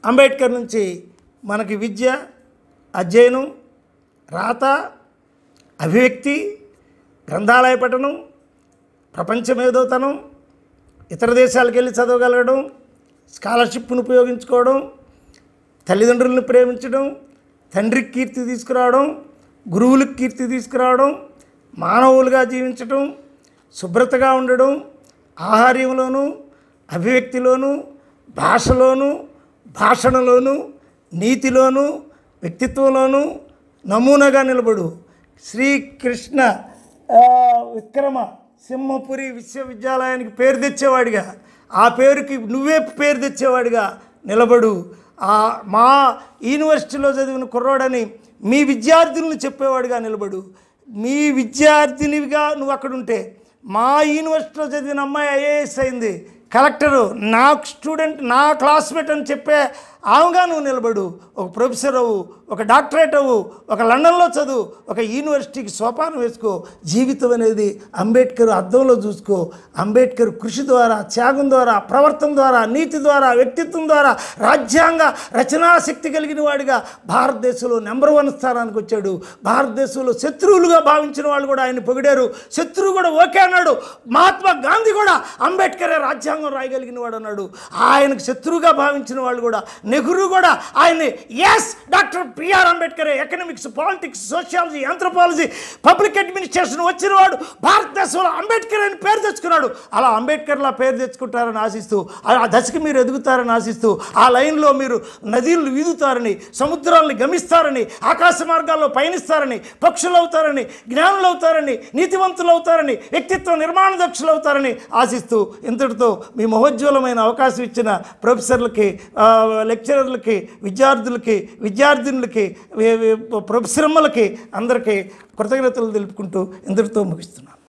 అంబేద్కర్ నుంచి మనకి విద్య అధ్యయనం రాత అభివ్యక్తి గ్రంథాలయ పఠనం ప్రపంచ మేధోతనం ఇతర దేశాలకు వెళ్ళి చదవగలగడం స్కాలర్షిప్ను ఉపయోగించుకోవడం తల్లిదండ్రులను ప్రేమించడం తండ్రికి కీర్తి తీసుకురావడం గురువులకు కీర్తి తీసుకురావడం మానవులుగా జీవించడం శుభ్రతగా ఉండడం ఆహార్యంలోనూ అభివ్యక్తిలోనూ భాషలోను భాషణలోనూ నీతిలోనూ వ్యక్తిత్వంలోనూ నమూనాగా నిలబడు శ్రీకృష్ణ విక్రమ సింహపురి విశ్వవిద్యాలయానికి పేరు తెచ్చేవాడిగా ఆ పేరుకి నువ్వే పేరు తెచ్చేవాడిగా నిలబడు మా యూనివర్సిటీలో చదివిన కుర్రాడని మీ విద్యార్థులను చెప్పేవాడిగా నిలబడు మీ విద్యార్థినిగా నువ్వు అక్కడుంటే మా యూనివర్సిటీలో చదివిన అమ్మాయి ఐఏఎస్ అయింది కలెక్టరు నా స్టూడెంట్ నా క్లాస్మేట్ అని చెప్పే ఆమెగా నువ్వు నిలబడు ఒక ప్రొఫెసర్ అవు ఒక డాక్టరేట్ అవ్వు ఒక లండన్లో చదువు ఒక యూనివర్సిటీకి సోపానం వేసుకో జీవితం అనేది అంబేద్కర్ అర్థంలో చూసుకో అంబేద్కర్ కృషి ద్వారా త్యాగం ద్వారా ప్రవర్తన ద్వారా నీతి ద్వారా వ్యక్తిత్వం ద్వారా రాజ్యాంగ రచనాశక్తి కలిగిన వాడిగా భారతదేశంలో నెంబర్ వన్ స్థానానికి వచ్చాడు భారతదేశంలో శత్రువులుగా భావించిన వాళ్ళు కూడా ఆయన పొగిడారు శత్రువు కూడా ఓకే అన్నాడు మహాత్మా గాంధీ కూడా అంబేద్కరే రాజ్యాంగం రాయగలిగిన వాడు అన్నాడు ఆయనకు శత్రువుగా భావించిన వాళ్ళు కూడా నెహ్రూ కూడా ఆయన ఎస్ doctor BR Ambedkar economics politics sociology anthropology public administration వచ్చినవాడు భారతదేశంలో అంబేద్కర్ అని పేరు తెచ్చుకున్నాడు అలా అంబేద్కర్లా పేరు తెచ్చుకుంటారని ఆశిస్తూ ఆ దశకి మీరు ఎదుగుతారని ఆశిస్తూ ఆ లైన్లో మీరు నదీలు వీదుతారని సముద్రాల్ని గమిస్తారని ఆకాశ మార్గాల్లో పయనిస్తారని పక్షులు అవుతారని జ్ఞానులు అవుతారని నీతివంతులు అవుతారని వ్యక్తిత్వ నిర్మాణ దక్షులు అవుతారని ఆశిస్తూ ఇంతటితో మీ మహోజ్వలమైన అవకాశం ఇచ్చిన ప్రొఫెసర్లకి లెక్చరర్లకి విద్యార్థులకి విద్యార్థినులకి అమ్మలకి అందరికీ కృతజ్ఞతలు తెలుపుకుంటూ ఇందరితో ముగిస్తున్నాను